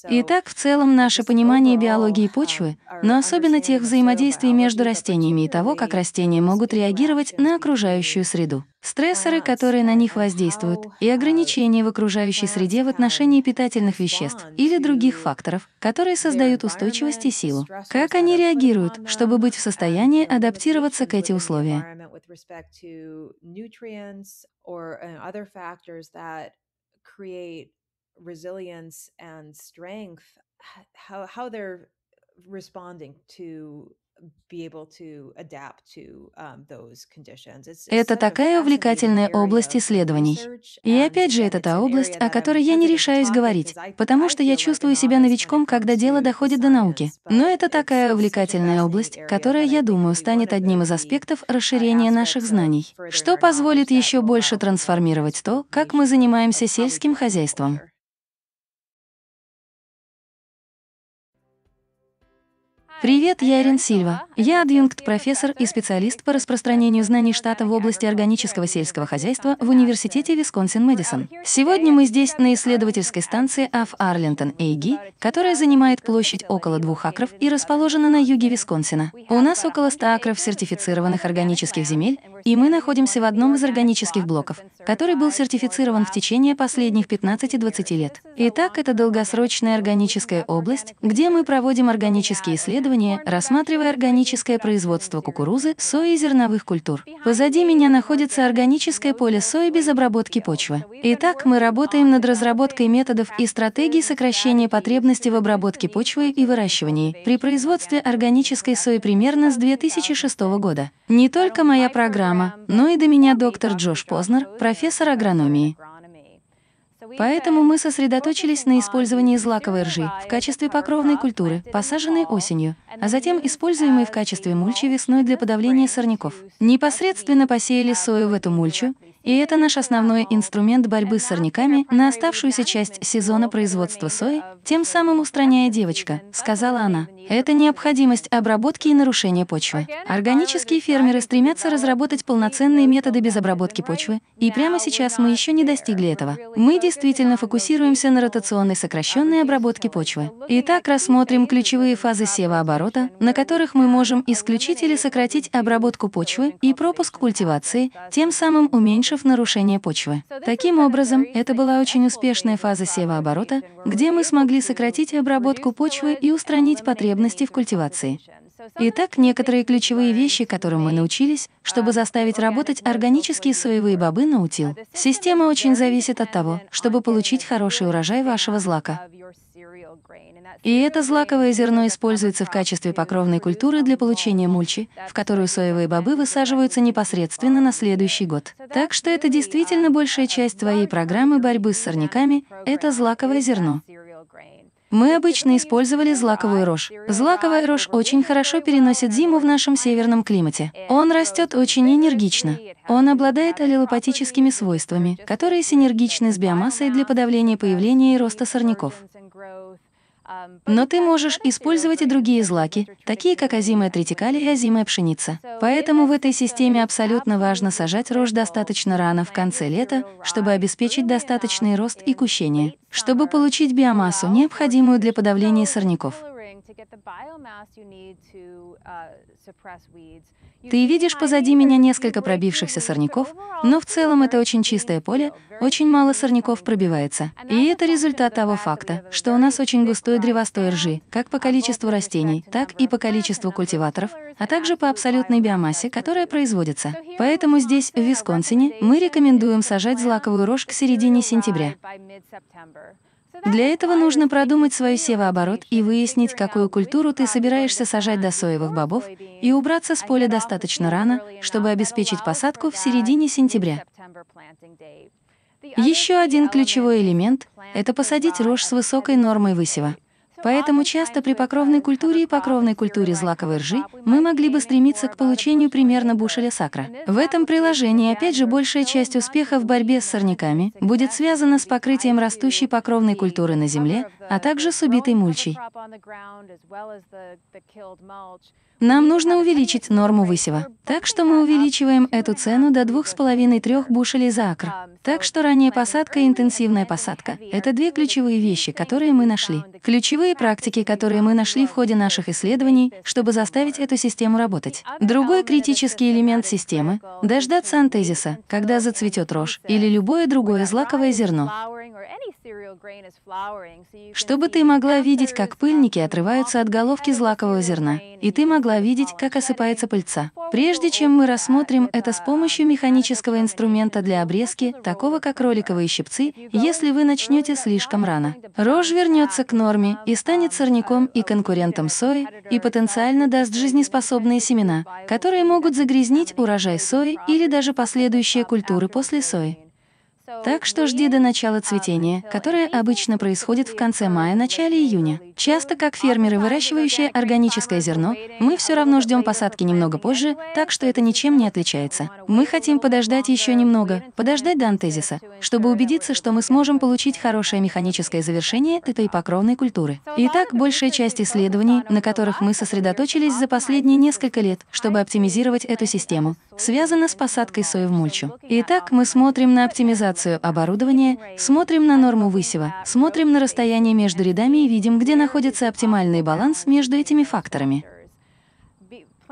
Итак, в целом наше понимание биологии um, почвы, но особенно тех взаимодействий между растениями и того, как растения um, могут реагировать на окружающую среду, стрессоры, которые на них воздействуют, и ограничения в окружающей среде в отношении питательных веществ или других факторов, которые создают устойчивость и силу, как они реагируют, чтобы быть в состоянии адаптироваться к эти условия. or uh, other factors that create resilience and strength how how they're responding to Um, это такая увлекательная область исследований. И um, опять же, это та область, о которой я не решаюсь говорить, потому что я чувствую себя новичком, когда дело доходит до науки. Но это такая увлекательная область, которая, я думаю, станет одним из аспектов расширения наших знаний, что позволит еще больше трансформировать то, как мы занимаемся сельским хозяйством. Привет, я Ирин Сильва. Я адъюнкт профессор и специалист по распространению знаний штата в области органического сельского хозяйства в Университете Висконсин-Мэдисон. Сегодня мы здесь на исследовательской станции АФ Арлингтон Эйги, которая занимает площадь около двух акров и расположена на юге Висконсина. У нас около 100 акров сертифицированных органических земель, и мы находимся в одном из органических блоков, который был сертифицирован в течение последних 15-20 лет. Итак, это долгосрочная органическая область, где мы проводим органические исследования, рассматривая органическое производство кукурузы, сои и зерновых культур. Позади меня находится органическое поле сои без обработки почвы. Итак, мы работаем над разработкой методов и стратегий сокращения потребности в обработке почвы и выращивании при производстве органической сои примерно с 2006 года. Не только моя программа, Грама, но ну и до меня доктор Джош Познер, профессор агрономии. Поэтому мы сосредоточились на использовании злаковой ржи в качестве покровной культуры, посаженной осенью, а затем используемой в качестве мульчи весной для подавления сорняков. Непосредственно посеяли сою в эту мульчу и это наш основной инструмент борьбы с сорняками на оставшуюся часть сезона производства сои, тем самым устраняя девочка, сказала она. Это необходимость обработки и нарушения почвы. Органические фермеры стремятся разработать полноценные методы без обработки почвы, и прямо сейчас мы еще не достигли этого. Мы действительно фокусируемся на ротационной сокращенной обработке почвы. Итак, рассмотрим ключевые фазы севооборота, на которых мы можем исключить или сократить обработку почвы и пропуск культивации, тем самым уменьшить уменьшив нарушение почвы. Таким образом, это была очень успешная фаза севооборота, где мы смогли сократить обработку почвы и устранить потребности в культивации. Итак, некоторые ключевые вещи, которым мы научились, чтобы заставить работать органические соевые бобы на утил. Система очень зависит от того, чтобы получить хороший урожай вашего злака. И это злаковое зерно используется в качестве покровной культуры для получения мульчи, в которую соевые бобы высаживаются непосредственно на следующий год. Так что это действительно большая часть твоей программы борьбы с сорняками — это злаковое зерно. Мы обычно использовали злаковую рожь. Злаковая рожь очень хорошо переносит зиму в нашем северном климате. Он растет очень энергично. Он обладает аллелопатическими свойствами, которые синергичны с биомассой для подавления появления и роста сорняков. Но ты можешь использовать и другие злаки, такие как озимая тритикали и озимая пшеница. Поэтому в этой системе абсолютно важно сажать рожь достаточно рано в конце лета, чтобы обеспечить достаточный рост и кущение, чтобы получить биомассу, необходимую для подавления сорняков. Ты видишь позади меня несколько пробившихся сорняков, но в целом это очень чистое поле, очень мало сорняков пробивается. И это результат того факта, что у нас очень густой древостой ржи, как по количеству растений, так и по количеству культиваторов, а также по абсолютной биомассе, которая производится. Поэтому здесь, в Висконсине, мы рекомендуем сажать злаковую рожь к середине сентября. Для этого нужно продумать свой севооборот и выяснить, какую культуру ты собираешься сажать до соевых бобов и убраться с поля достаточно рано, чтобы обеспечить посадку в середине сентября. Еще один ключевой элемент – это посадить рожь с высокой нормой высева – Поэтому часто при покровной культуре и покровной культуре злаковой ржи мы могли бы стремиться к получению примерно бушеля сакра. В этом приложении, опять же, большая часть успеха в борьбе с сорняками будет связана с покрытием растущей покровной культуры на земле, а также с убитой мульчей. Нам нужно увеличить норму высева. Так что мы увеличиваем эту цену до 2,5-3 бушелей за акр. Так что ранняя посадка и интенсивная посадка — это две ключевые вещи, которые мы нашли. Ключевые практики, которые мы нашли в ходе наших исследований, чтобы заставить эту систему работать. Другой критический элемент системы — дождаться антезиса, когда зацветет рожь или любое другое злаковое зерно. Чтобы ты могла видеть, как пыльники отрываются от головки злакового зерна, и ты могла могла видеть, как осыпается пыльца. Прежде чем мы рассмотрим это с помощью механического инструмента для обрезки, такого как роликовые щипцы, если вы начнете слишком рано. Рожь вернется к норме и станет сорняком и конкурентом сои, и потенциально даст жизнеспособные семена, которые могут загрязнить урожай сои или даже последующие культуры после сои. Так что жди до начала цветения, которое обычно происходит в конце мая, начале июня. Часто, как фермеры, выращивающие органическое зерно, мы все равно ждем посадки немного позже, так что это ничем не отличается. Мы хотим подождать еще немного, подождать до антезиса, чтобы убедиться, что мы сможем получить хорошее механическое завершение этой покровной культуры. Итак, большая часть исследований, на которых мы сосредоточились за последние несколько лет, чтобы оптимизировать эту систему, связано с посадкой сои в мульчу. Итак, мы смотрим на оптимизацию оборудования, смотрим на норму высева, смотрим на расстояние между рядами и видим, где находится оптимальный баланс между этими факторами.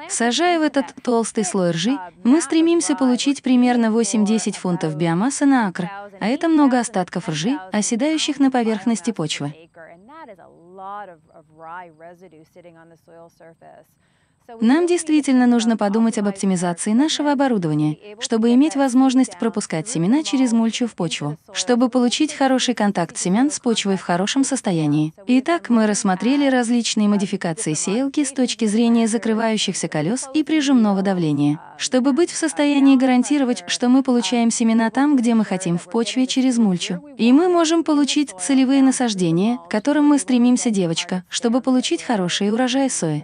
Сажая в этот толстый слой ржи, мы стремимся получить примерно 8-10 фунтов биомассы на акр, а это много остатков ржи, оседающих на поверхности почвы. Нам действительно нужно подумать об оптимизации нашего оборудования, чтобы иметь возможность пропускать семена через мульчу в почву, чтобы получить хороший контакт семян с почвой в хорошем состоянии. Итак, мы рассмотрели различные модификации сеялки с точки зрения закрывающихся колес и прижимного давления, чтобы быть в состоянии гарантировать, что мы получаем семена там, где мы хотим в почве через мульчу. И мы можем получить целевые насаждения, к которым мы стремимся девочка, чтобы получить хорошие урожаи сои.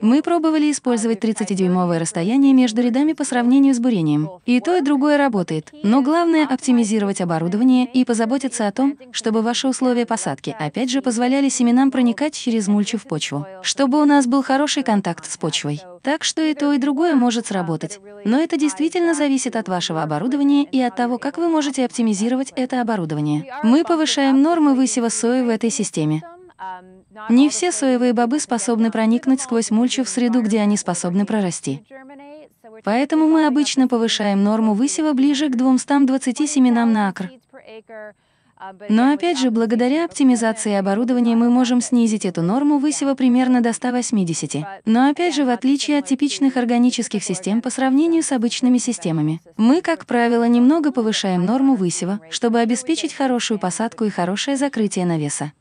Мы пробовали использовать 30-дюймовое расстояние между рядами по сравнению с бурением. И то, и другое работает. Но главное — оптимизировать оборудование и позаботиться о том, чтобы ваши условия посадки опять же позволяли семенам проникать через мульчу в почву. Чтобы у нас был хороший контакт с почвой. Так что и то, и другое может сработать. Но это действительно зависит от вашего оборудования и от того, как вы можете оптимизировать это оборудование. Мы повышаем нормы высева сои в этой системе. Не все соевые бобы способны проникнуть сквозь мульчу в среду, где они способны прорасти. Поэтому мы обычно повышаем норму высева ближе к 220 семенам на акр. Uh, Но опять же, благодаря оптимизации оборудования мы можем снизить эту норму высева примерно до 180. Но опять же, в отличие от типичных органических систем по сравнению с обычными системами, мы, как правило, немного повышаем норму высева, чтобы обеспечить хорошую посадку и хорошее закрытие навеса.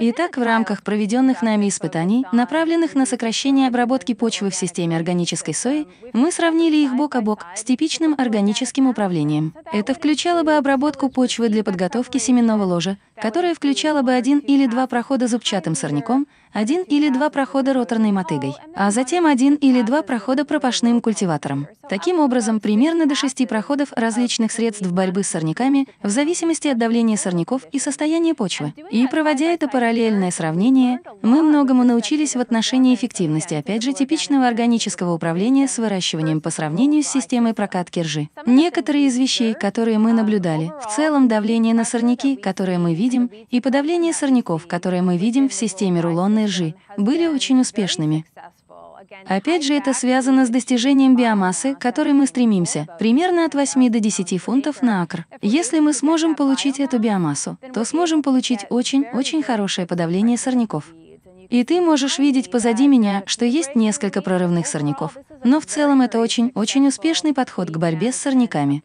Итак, в рамках проведенных нами испытаний, направленных на сокращение обработки почвы в системе органической сои, мы сравнили их бок о бок с типичным органическим управлением. Это включало бы обработку почвы для подготовки семенного ложа, которая включала бы один или два прохода зубчатым сорняком, один или два прохода роторной мотыгой, а затем один или два прохода пропашным культиватором. Таким образом, примерно до шести проходов различных средств борьбы с сорняками в зависимости от давления сорняков и состояния почвы. И проводя это параллельное сравнение, мы многому научились в отношении эффективности, опять же, типичного органического управления с выращиванием по сравнению с системой прокатки ржи. Некоторые из вещей, которые мы наблюдали, в целом давление на сорняки, которые мы видим, и подавление сорняков, которые мы видим в системе рулонной Энерджи были очень успешными. Опять же, это связано с достижением биомассы, к которой мы стремимся, примерно от 8 до 10 фунтов на акр. Если мы сможем получить эту биомассу, то сможем получить очень-очень хорошее подавление сорняков. И ты можешь видеть позади меня, что есть несколько прорывных сорняков. Но в целом это очень-очень успешный подход к борьбе с сорняками.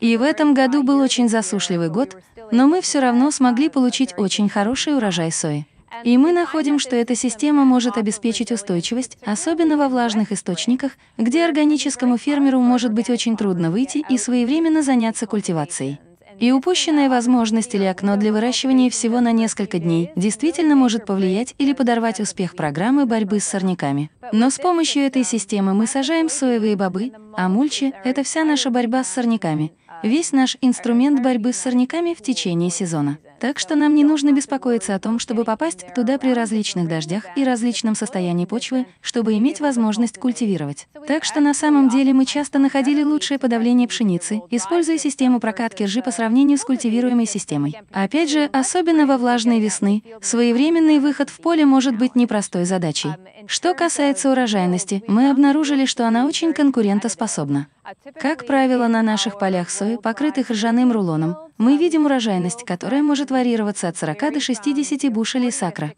И в этом году был очень засушливый год, но мы все равно смогли получить очень хороший урожай сои. И мы находим, что эта система может обеспечить устойчивость, особенно во влажных источниках, где органическому фермеру может быть очень трудно выйти и своевременно заняться культивацией. И упущенная возможность или окно для выращивания всего на несколько дней действительно может повлиять или подорвать успех программы борьбы с сорняками. Но с помощью этой системы мы сажаем соевые бобы, а мульчи — это вся наша борьба с сорняками, весь наш инструмент борьбы с сорняками в течение сезона. Так что нам не нужно беспокоиться о том, чтобы попасть туда при различных дождях и различном состоянии почвы, чтобы иметь возможность культивировать. Так что на самом деле мы часто находили лучшее подавление пшеницы, используя систему прокатки ржи по сравнению с культивируемой системой. Опять же, особенно во влажные весны, своевременный выход в поле может быть непростой задачей. Что касается урожайности, мы обнаружили, что она очень конкурентоспособна способна. Как правило, на наших полях сои, покрытых ржаным рулоном, мы видим урожайность, которая может варьироваться от 40 до 60 бушелей сакра.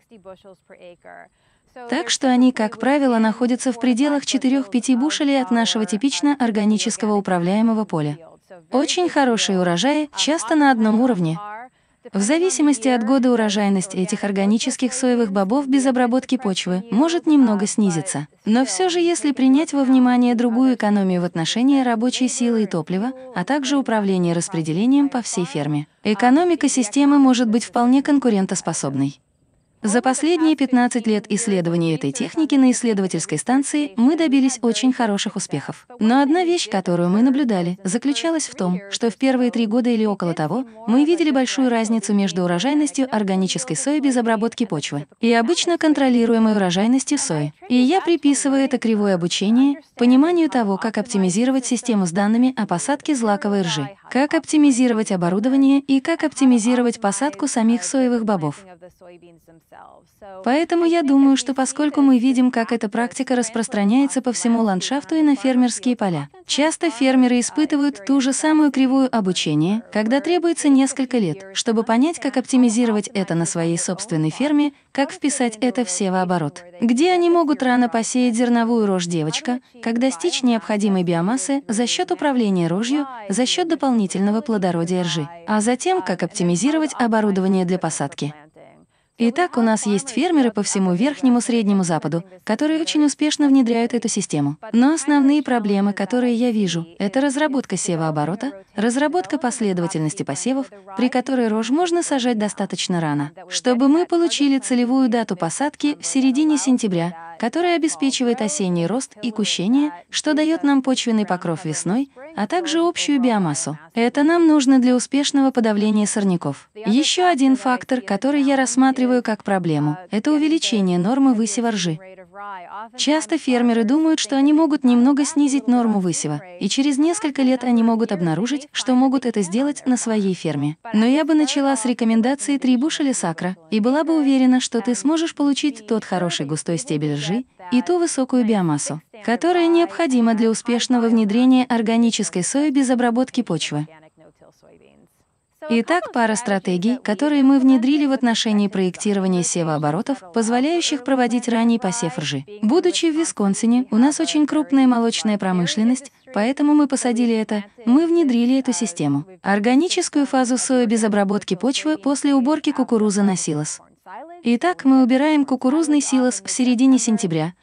Так что они, как правило, находятся в пределах 4-5 бушелей от нашего типично органического управляемого поля. Очень хорошие урожаи, часто на одном уровне. В зависимости от года урожайность этих органических соевых бобов без обработки почвы может немного снизиться. Но все же, если принять во внимание другую экономию в отношении рабочей силы и топлива, а также управление распределением по всей ферме, экономика системы может быть вполне конкурентоспособной. За последние 15 лет исследований этой техники на исследовательской станции мы добились очень хороших успехов. Но одна вещь, которую мы наблюдали, заключалась в том, что в первые три года или около того мы видели большую разницу между урожайностью органической сои без обработки почвы и обычно контролируемой урожайностью сои. И я приписываю это кривое обучение пониманию того, как оптимизировать систему с данными о посадке злаковой ржи, как оптимизировать оборудование и как оптимизировать посадку самих соевых бобов. Поэтому я думаю, что поскольку мы видим, как эта практика распространяется по всему ландшафту и на фермерские поля, часто фермеры испытывают ту же самую кривую обучения, когда требуется несколько лет, чтобы понять, как оптимизировать это на своей собственной ферме, как вписать это в севооборот. Где они могут рано посеять зерновую рожь девочка, как достичь необходимой биомассы за счет управления рожью, за счет дополнительного плодородия ржи, а затем как оптимизировать оборудование для посадки. Итак, у нас есть фермеры по всему Верхнему Среднему Западу, которые очень успешно внедряют эту систему. Но основные проблемы, которые я вижу, это разработка севооборота, разработка последовательности посевов, при которой рожь можно сажать достаточно рано, чтобы мы получили целевую дату посадки в середине сентября, которая обеспечивает осенний рост и кущение, что дает нам почвенный покров весной, а также общую биомассу. Это нам нужно для успешного подавления сорняков. Еще один фактор, который я рассматриваю как проблему, это увеличение нормы высева ржи. Часто фермеры думают, что они могут немного снизить норму высева, и через несколько лет они могут обнаружить, что могут это сделать на своей ферме. Но я бы начала с рекомендации три бушеля сакра, и была бы уверена, что ты сможешь получить тот хороший густой стебель ржи, и ту высокую биомассу, которая необходима для успешного внедрения органической сои без обработки почвы. Итак, пара стратегий, которые мы внедрили в отношении проектирования севооборотов, позволяющих проводить ранний посев ржи. Будучи в Висконсине, у нас очень крупная молочная промышленность, поэтому мы посадили это, мы внедрили эту систему. Органическую фазу сои без обработки почвы после уборки кукурузы на силос. Итак, мы убираем кукурузный силос в середине сентября,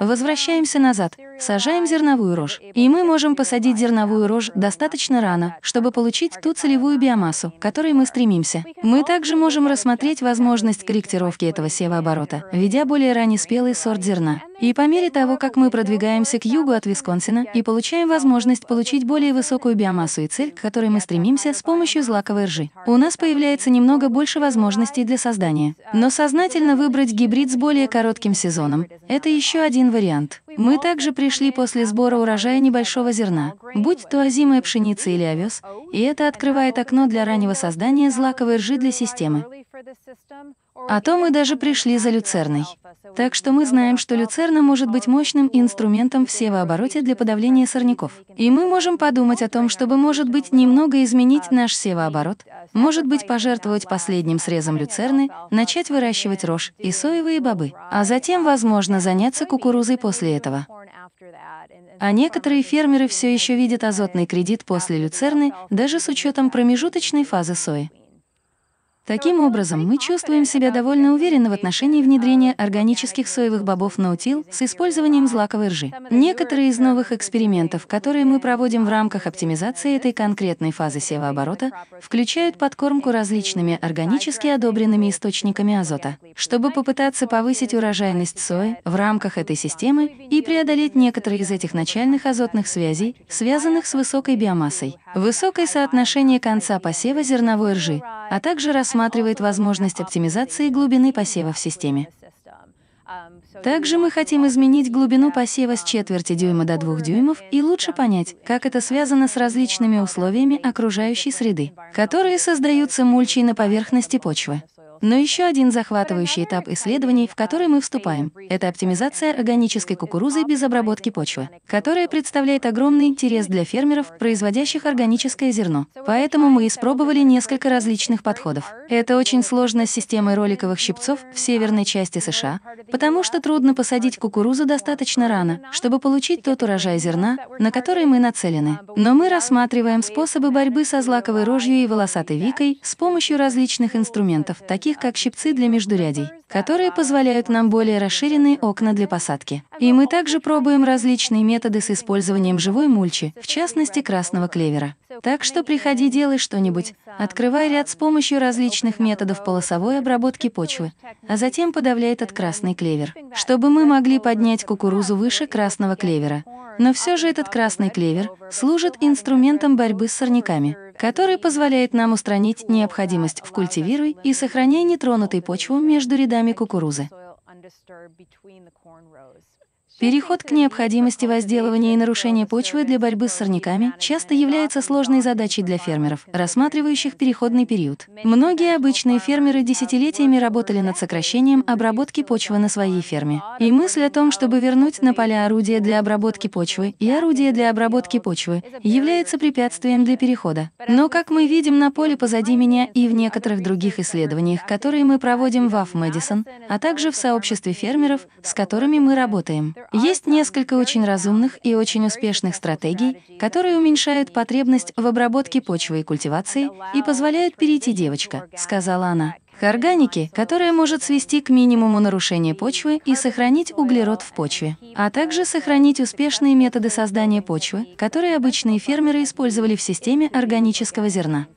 возвращаемся назад, сажаем зерновую рожь, и мы можем посадить зерновую рожь достаточно рано, чтобы получить ту целевую биомассу, к которой мы стремимся. Мы также можем рассмотреть возможность корректировки этого севооборота, ведя более раннеспелый сорт зерна. И по мере того, как мы продвигаемся к югу от Висконсина и получаем возможность получить более высокую биомассу и цель, к которой мы стремимся с помощью злаковой ржи, у нас появляется немного больше возможностей для создания. Но но сознательно выбрать гибрид с более коротким сезоном – это еще один вариант. Мы также пришли после сбора урожая небольшого зерна, будь то озимая пшеница или овес, и это открывает окно для раннего создания злаковой ржи для системы. А то мы даже пришли за люцерной. Так что мы знаем, что люцерна может быть мощным инструментом в севообороте для подавления сорняков. И мы можем подумать о том, чтобы, может быть, немного изменить наш севооборот, может быть, пожертвовать последним срезом люцерны, начать выращивать рожь и соевые бобы, а затем, возможно, заняться кукурузой после этого. А некоторые фермеры все еще видят азотный кредит после люцерны, даже с учетом промежуточной фазы сои. Таким образом, мы чувствуем себя довольно уверенно в отношении внедрения органических соевых бобов наутил с использованием злаковой ржи. Некоторые из новых экспериментов, которые мы проводим в рамках оптимизации этой конкретной фазы севооборота, включают подкормку различными органически одобренными источниками азота, чтобы попытаться повысить урожайность сои в рамках этой системы и преодолеть некоторые из этих начальных азотных связей, связанных с высокой биомассой. Высокое соотношение конца посева зерновой ржи, а также рассматривает возможность оптимизации глубины посева в системе. Также мы хотим изменить глубину посева с четверти дюйма до двух дюймов и лучше понять, как это связано с различными условиями окружающей среды, которые создаются мульчей на поверхности почвы. Но еще один захватывающий этап исследований, в который мы вступаем, это оптимизация органической кукурузы без обработки почвы, которая представляет огромный интерес для фермеров, производящих органическое зерно. Поэтому мы испробовали несколько различных подходов. Это очень сложно с системой роликовых щипцов в северной части США, потому что трудно посадить кукурузу достаточно рано, чтобы получить тот урожай зерна, на который мы нацелены. Но мы рассматриваем способы борьбы со злаковой рожью и волосатой викой с помощью различных инструментов, таких таких как щипцы для междурядей, которые позволяют нам более расширенные окна для посадки. И мы также пробуем различные методы с использованием живой мульчи, в частности красного клевера. Так что приходи, делай что-нибудь, открывай ряд с помощью различных методов полосовой обработки почвы, а затем подавляй этот красный клевер, чтобы мы могли поднять кукурузу выше красного клевера. Но все же этот красный клевер служит инструментом борьбы с сорняками который позволяет нам устранить необходимость в культивируй и сохраняй нетронутой почву между рядами кукурузы. Переход к необходимости возделывания и нарушения почвы для борьбы с сорняками часто является сложной задачей для фермеров, рассматривающих переходный период. Многие обычные фермеры десятилетиями работали над сокращением обработки почвы на своей ферме. И мысль о том, чтобы вернуть на поля орудия для обработки почвы и орудия для обработки почвы, является препятствием для перехода. Но, как мы видим на поле позади меня и в некоторых других исследованиях, которые мы проводим в Афмедисон, а также в сообществе фермеров, с которыми мы работаем, есть несколько очень разумных и очень успешных стратегий, которые уменьшают потребность в обработке почвы и культивации и позволяют перейти девочка, сказала она к органике, которая может свести к минимуму нарушение почвы и сохранить углерод в почве, а также сохранить успешные методы создания почвы, которые обычные фермеры использовали в системе органического зерна.